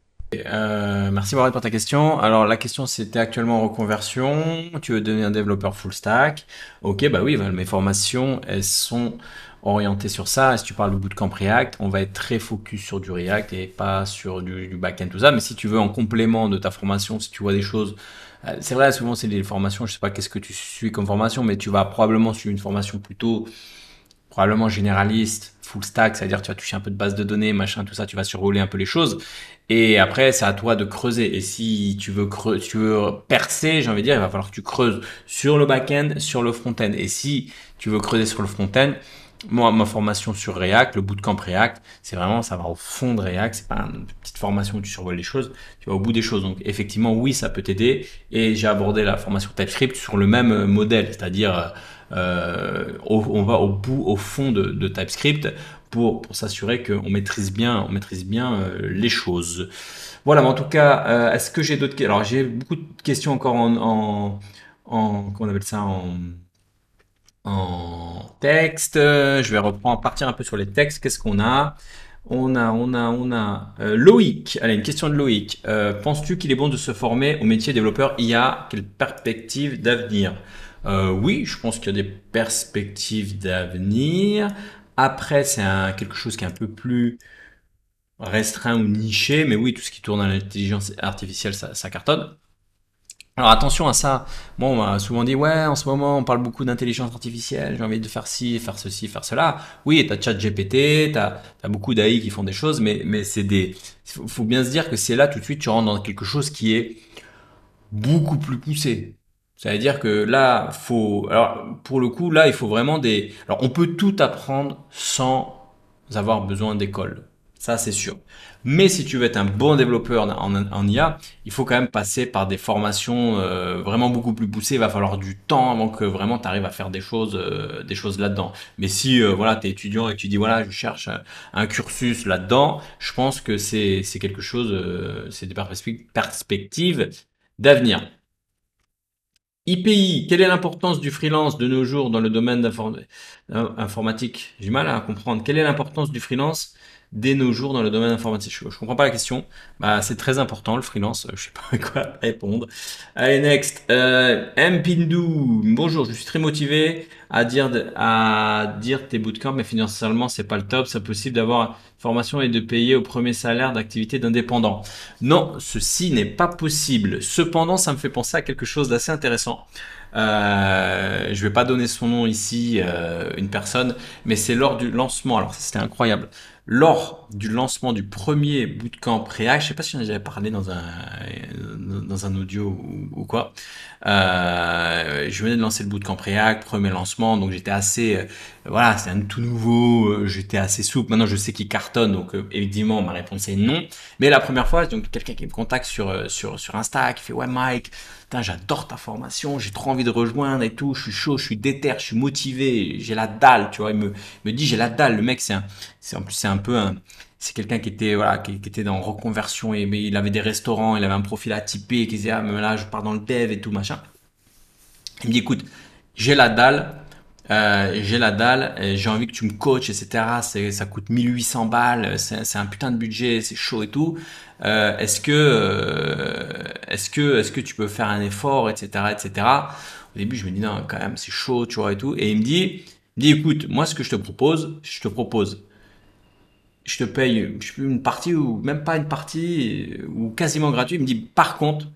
Euh, merci Mourad pour ta question. Alors la question c'était actuellement en reconversion, tu veux devenir un développeur full stack. Ok, bah oui, mes formations, elles sont orientées sur ça. Si tu parles de bootcamp React, on va être très focus sur du React et pas sur du, du back-end, tout ça. Mais si tu veux en complément de ta formation, si tu vois des choses euh, c'est vrai, souvent c'est des formations, je sais pas qu'est-ce que tu suis comme formation, mais tu vas probablement suivre une formation plutôt probablement généraliste, full stack, c'est-à-dire tu vas touché un peu de base de données, machin, tout ça, tu vas survoler un peu les choses. Et après, c'est à toi de creuser. Et si tu veux creuser, tu veux percer, j'ai envie de dire, il va falloir que tu creuses sur le back-end, sur le front-end. Et si tu veux creuser sur le front-end, moi, ma formation sur React, le bootcamp React, c'est vraiment, ça va au fond de React. C'est pas une petite formation où tu survoles les choses, tu vas au bout des choses. Donc, effectivement, oui, ça peut t'aider. Et j'ai abordé la formation TypeScript sur le même euh, modèle, c'est-à-dire, euh, euh, on va au bout, au fond de, TypeScript pour, s'assurer qu'on maîtrise bien, on maîtrise bien euh, les choses. Voilà, mais en tout cas, euh, est-ce que j'ai d'autres questions Alors, j'ai beaucoup de questions encore en, appelle ça en texte. Je vais reprendre, partir un peu sur les textes. Qu'est-ce qu'on a On a, on a, on a Loïc. Allez, une question de Loïc. Penses-tu qu'il est bon de se former au métier développeur IA Quelle perspective d'avenir euh, oui, je pense qu'il y a des perspectives d'avenir. Après, c'est quelque chose qui est un peu plus restreint ou niché, mais oui, tout ce qui tourne à l'intelligence artificielle, ça, cartonne. Alors attention à ça. Moi, on m'a souvent dit, ouais, en ce moment, on parle beaucoup d'intelligence artificielle, j'ai envie de faire ci, faire ceci, faire cela. Oui, t'as GPT, t'as as beaucoup d'AI qui font des choses, mais, mais c'est des... Faut bien se dire que c'est là, tout de suite, tu rentres dans quelque chose qui est beaucoup plus poussé. Ça veut dire que là, faut. Alors, pour le coup, là, il faut vraiment des. Alors, on peut tout apprendre sans avoir besoin d'école. Ça, c'est sûr. Mais si tu veux être un bon développeur en, IA, il faut quand même passer par des formations euh, vraiment beaucoup plus poussées. Il va falloir du temps avant que vraiment tu arrives à faire des choses, euh, des choses là-dedans. Mais si euh, voilà, tu es étudiant et que tu dis voilà, je cherche un, un cursus là-dedans, je pense que c'est quelque chose, c'est des perspectives d'avenir. IPI, quelle est l'importance du freelance de nos jours dans le domaine d'informatique euh, informatique J'ai mal à comprendre. Quelle est l'importance du freelance dès nos jours dans le domaine informatique Je ne comprends pas la question. Bah, c'est très important, le freelance. Euh, je ne sais pas quoi répondre. Allez, next. Euh, M. Pindou. Bonjour, je suis très motivé à dire, à dire tes bootcamps, mais financièrement, c'est pas le top. C'est possible d'avoir formation et de payer au premier salaire d'activité d'indépendant. Non, ceci n'est pas possible. Cependant, ça me fait penser à quelque chose d'assez intéressant. Euh, je vais pas donner son nom ici, euh, une personne, mais c'est lors du lancement. Alors c'était incroyable lors du lancement du premier bootcamp React, je sais pas si j'en avais parlé dans un dans un audio ou, quoi. Euh, je venais de lancer le bootcamp React, premier lancement, donc j'étais assez euh, voilà, c'est un tout nouveau, euh, j'étais assez souple. Maintenant, je sais qu'il cartonne, donc évidemment ma réponse est non. Mais la première fois, donc quelqu'un qui me contacte sur sur sur Insta qui fait ouais Mike, j'adore ta formation, j'ai trop envie de rejoindre et tout, je suis chaud, je suis déter, je suis motivé, j'ai la dalle, tu vois. Il me, me dit, j'ai la dalle. Le mec, c'est un, en plus, c'est un peu un, c'est quelqu'un qui était, voilà, qui, était dans reconversion et, mais il avait des restaurants, il avait un profil atypique, qui disait, ah, mais là, je pars dans le dev et tout, machin. Il me dit, écoute, j'ai la dalle, euh, j'ai la dalle, euh, j'ai envie que tu me coaches, etc. Ça coûte 1800 balles, c'est un putain de budget, c'est chaud et tout. Euh, est-ce que, est-ce que, est-ce que tu peux faire un effort, etc., etc. Au début, je me dis non, quand même, c'est chaud, tu vois et tout. Et il me dit, dit, écoute, moi, ce que je te propose, je te propose, je te paye, une partie ou même pas une partie ou quasiment gratuit. Il me dit, par contre,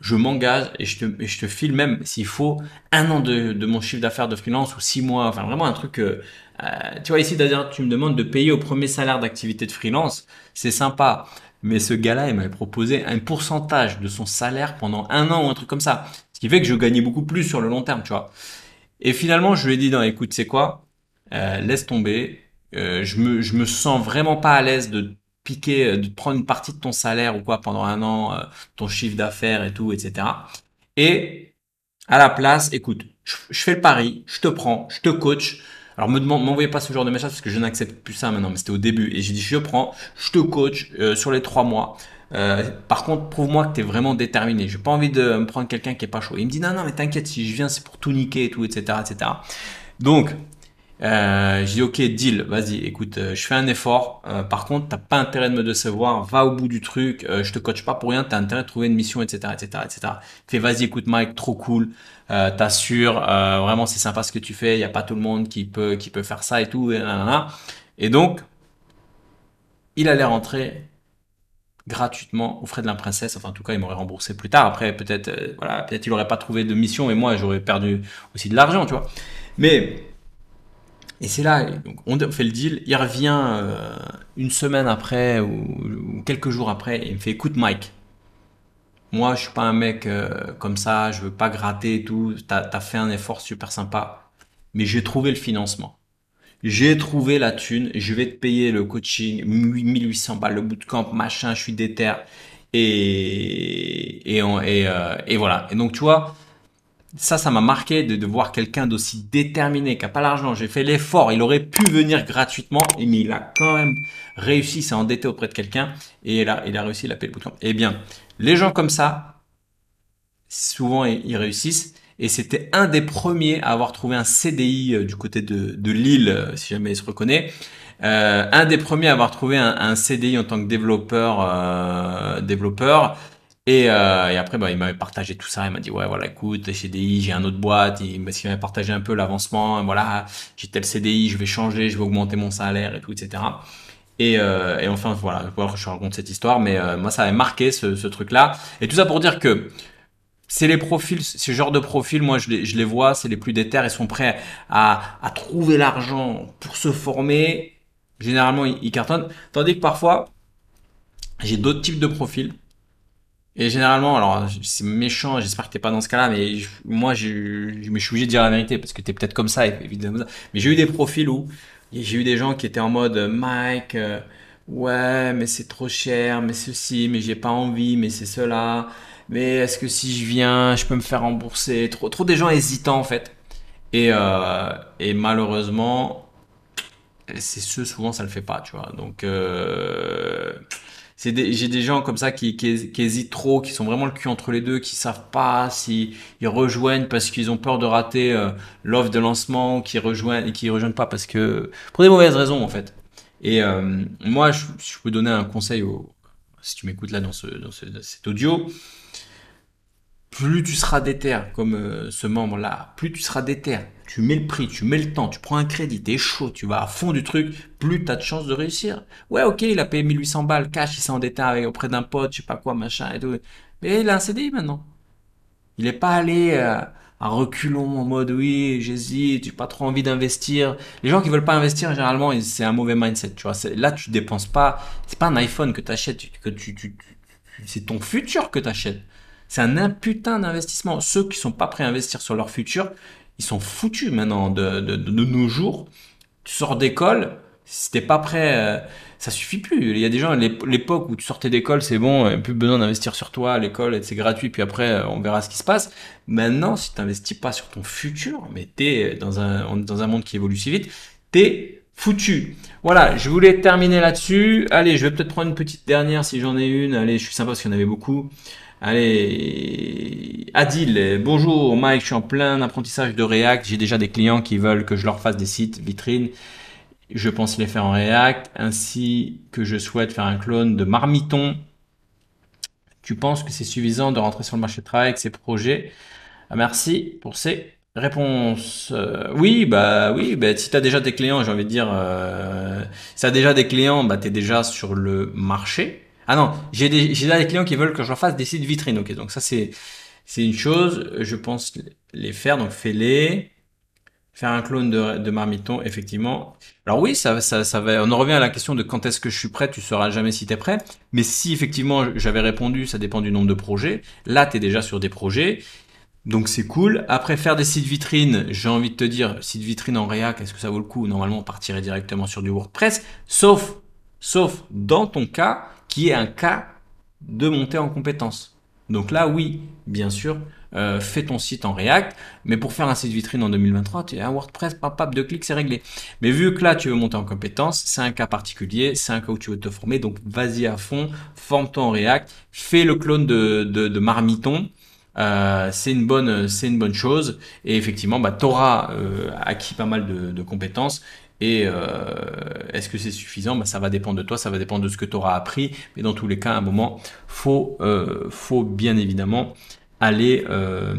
je m'engage et, je te, je te file même s'il faut un an de, de mon chiffre d'affaires de freelance ou six mois, enfin vraiment un truc. Euh, euh, tu vois ici d'ailleurs tu me demandes de payer au premier salaire d'activité de freelance, c'est sympa. Mais ce gars-là, il m'avait proposé un pourcentage de son salaire pendant un an ou un truc comme ça. Ce qui fait que je gagnais beaucoup plus sur le long terme, tu vois. Et finalement, je lui ai dit, non, écoute, c'est quoi euh, Laisse tomber. je, me, je me sens vraiment pas à l'aise de piquer, euh, de prendre une partie de ton salaire ou quoi pendant un an, euh, ton chiffre d'affaires et tout, etc. Et à la place, écoute, je, fais le pari, je te prends, je te coach. Alors me demande, m'envoyez pas ce genre de message parce que je n'accepte plus ça maintenant, mais c'était au début. Et j'ai dit, je prends, je te coach euh, sur les trois mois. par contre, prouve-moi que tu es vraiment déterminé. J'ai pas envie de me prendre quelqu'un qui est pas chaud. Il me dit non, non, mais t'inquiète, si je viens, c'est pour tout niquer et tout, etc., etc. Donc, euh, j'ai ok deal, vas-y, écoute, euh, je fais un effort. Euh, par contre, t'as pas intérêt de me décevoir, va au bout du truc. Euh, je te coach pas pour rien, t'as intérêt à trouver une mission, etc., etc., etc. Fais vas-y, écoute Mike, trop cool, t'assures, vraiment c'est sympa ce que tu fais. Il y a pas tout le monde qui peut qui peut faire ça et tout et donc, il allait rentrer gratuitement au frais de la princesse. Enfin, en tout cas, il m'aurait remboursé plus tard. Après, peut-être, peut-être il aurait pas trouvé de mission et moi j'aurais perdu aussi de l'argent, tu vois. Mais et c'est là, on fait le deal, il revient euh, une semaine après ou, quelques jours après il me fait écoute Mike, moi je suis pas un mec euh, comme ça, je veux pas gratter et tout, t'as as fait un effort super sympa, mais j'ai trouvé le financement. J'ai trouvé la thune, je vais te payer le coaching, 1800 balles, le bootcamp, machin, je suis déter. Et, et, et, euh, et voilà. Et donc tu vois, ça, ça m'a marqué de, de voir quelqu'un d'aussi déterminé, qui n'a pas l'argent. J'ai fait l'effort. Il aurait pu venir gratuitement, mais il a quand même réussi, s'est endetté auprès de quelqu'un et là, il a réussi, à a le bouton. Eh bien, les gens comme ça, souvent, ils réussissent. Et c'était un des premiers à avoir trouvé un CDI euh, du côté de, de Lille, euh, si jamais il se reconnaît. Euh, un des premiers à avoir trouvé un, CDI en tant que développeur, développeur euh, et, après, bah, il m'avait partagé tout ça. Il m'a dit, ouais, voilà, écoute, CDI, j'ai un autre boîte. Il, m'a m'avait partagé un peu l'avancement. Voilà, j'ai tel CDI, je vais changer, je vais augmenter mon salaire et tout, etc. Euh, et, enfin, voilà, je raconte cette histoire, mais euh, moi, ça avait marqué ce, truc-là. Et tout ça pour dire que c'est les profils, ce genre de profils, moi je les, vois, c'est les plus déterres. ils sont prêts à, trouver l'argent pour se former. Généralement, ils cartonnent. Tandis que parfois, j'ai d'autres types de profils et généralement, alors c'est méchant, j'espère que t'es pas dans ce cas-là, mais moi je, me suis obligé de dire la vérité parce que tu es peut-être comme ça, évidemment. Mais j'ai eu des profils où j'ai eu des gens qui étaient en mode euh, Mike, euh, ouais, mais c'est trop cher, mais ceci, mais j'ai pas envie, mais c'est cela, mais est-ce que si je viens, je peux me faire rembourser Trop, trop des gens hésitants en fait. Et, euh, et malheureusement, c'est ce souvent ça le fait pas, tu vois. Donc euh, c'est j'ai des gens comme ça qui, qui, qui, hésitent trop, qui sont vraiment le cul entre les deux, qui savent pas s'ils ils rejoignent parce qu'ils ont peur de rater euh, l'offre de lancement, qui rejoignent et qui rejoignent pas parce que pour des mauvaises raisons en fait. Et euh, moi, je, je peux donner un conseil au, si tu m'écoutes là dans, ce, dans ce, cet audio, plus tu seras déterre comme euh, ce membre-là, plus tu seras déterre. Tu mets le prix, tu mets le temps, tu prends un crédit, t'es chaud, tu vas à fond du truc, plus t'as de chances de réussir. Ouais, ok, il a payé 1800 balles cash, il s'est endetté auprès d'un pote, je sais pas quoi, machin et tout. Mais il a un CDI maintenant. Il n'est pas allé euh, à reculons en mode oui, j'hésite, j'ai pas trop envie d'investir. Les gens qui veulent pas investir, généralement, c'est un mauvais mindset, tu vois. Là, tu dépenses pas, c'est pas un iPhone que t'achètes, que tu, tu, c'est ton futur que t'achètes. C'est un putain d'investissement. Ceux qui sont pas prêts à investir sur leur futur, ils sont foutus maintenant de, de, nos jours. Tu sors d'école, si t'es pas prêt, euh, ça suffit plus. Il y a des gens, l'époque où tu sortais d'école, c'est bon, plus besoin d'investir sur toi à l'école, c'est gratuit, puis après, euh, on verra ce qui se passe. Maintenant, si tu n'investis pas sur ton futur, mais tu dans un, dans un monde qui évolue si vite, tu es foutu. Voilà, je voulais terminer là-dessus. Allez, je vais peut-être prendre une petite dernière si j'en ai une. Allez, je suis sympa parce qu'il y en avait beaucoup. Allez, Adil, bonjour Mike, je suis en plein apprentissage de React. J'ai déjà des clients qui veulent que je leur fasse des sites vitrines. Je pense les faire en React, ainsi que je souhaite faire un clone de Marmiton. Tu penses que c'est suffisant de rentrer sur le marché de travail avec ces projets ah, Merci pour ces réponses. Euh, oui, bah oui, bah, si tu as déjà des clients, j'ai envie de dire, euh, si déjà des clients, bah, tu déjà sur le marché. Ah non, j'ai des, des clients qui veulent que je leur fasse des sites vitrines. Ok, donc ça c'est une chose. Je pense les faire. Donc fais-les. Faire un clone de, Marmiton, effectivement. Alors oui, ça, ça, va. On en revient à la question de quand est-ce que je suis prêt. Tu sauras jamais si tu es prêt. Mais si effectivement j'avais répondu, ça dépend du nombre de projets. Là, tu es déjà sur des projets. Donc c'est cool. Après faire des sites vitrines, j'ai envie de te dire, site vitrine en React, est-ce que ça vaut le coup Normalement, on partirait directement sur du WordPress, sauf, sauf dans ton cas qui est un cas de montée en compétence. Donc là, oui, bien sûr, euh, fais ton site en React, mais pour faire un site vitrine en 2023, tu un WordPress, pas de clics, c'est réglé. Mais vu que là, tu veux monter en compétence, c'est un cas particulier, c'est un cas où tu veux te former, donc vas-y à fond, forme-toi en React, fais le clone de, Marmiton, euh, c'est une bonne c'est une bonne chose et effectivement bah t'auras euh, acquis pas mal de, de compétences et euh, est-ce que c'est suffisant bah, Ça va dépendre de toi, ça va dépendre de ce que tu auras appris. Mais dans tous les cas, à un moment, faut, euh, faut bien évidemment aller, euh,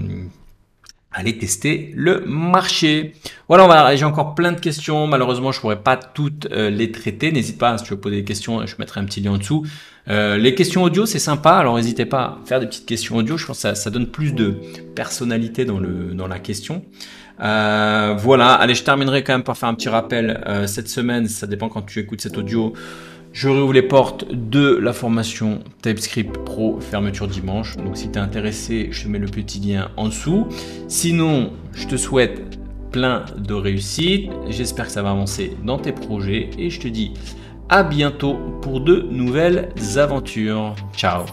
aller tester le marché. Voilà, j'ai encore plein de questions. Malheureusement, je ne pourrai pas toutes les traiter. N'hésite pas, hein, si tu veux poser des questions, je mettrai un petit lien en dessous. les questions audio, c'est sympa, alors n'hésitez pas à faire des petites questions audio, je pense que ça, donne plus de personnalité dans, le, dans la question. Euh, voilà, allez, je terminerai quand même par faire un petit rappel. Euh, cette semaine, ça dépend quand tu écoutes cet audio, je réouvre les portes de la formation TypeScript Pro fermeture dimanche. Donc si tu es intéressé, je te mets le petit lien en dessous. Sinon, je te souhaite plein de réussite. J'espère que ça va avancer dans tes projets et je te dis à bientôt pour de nouvelles aventures. Ciao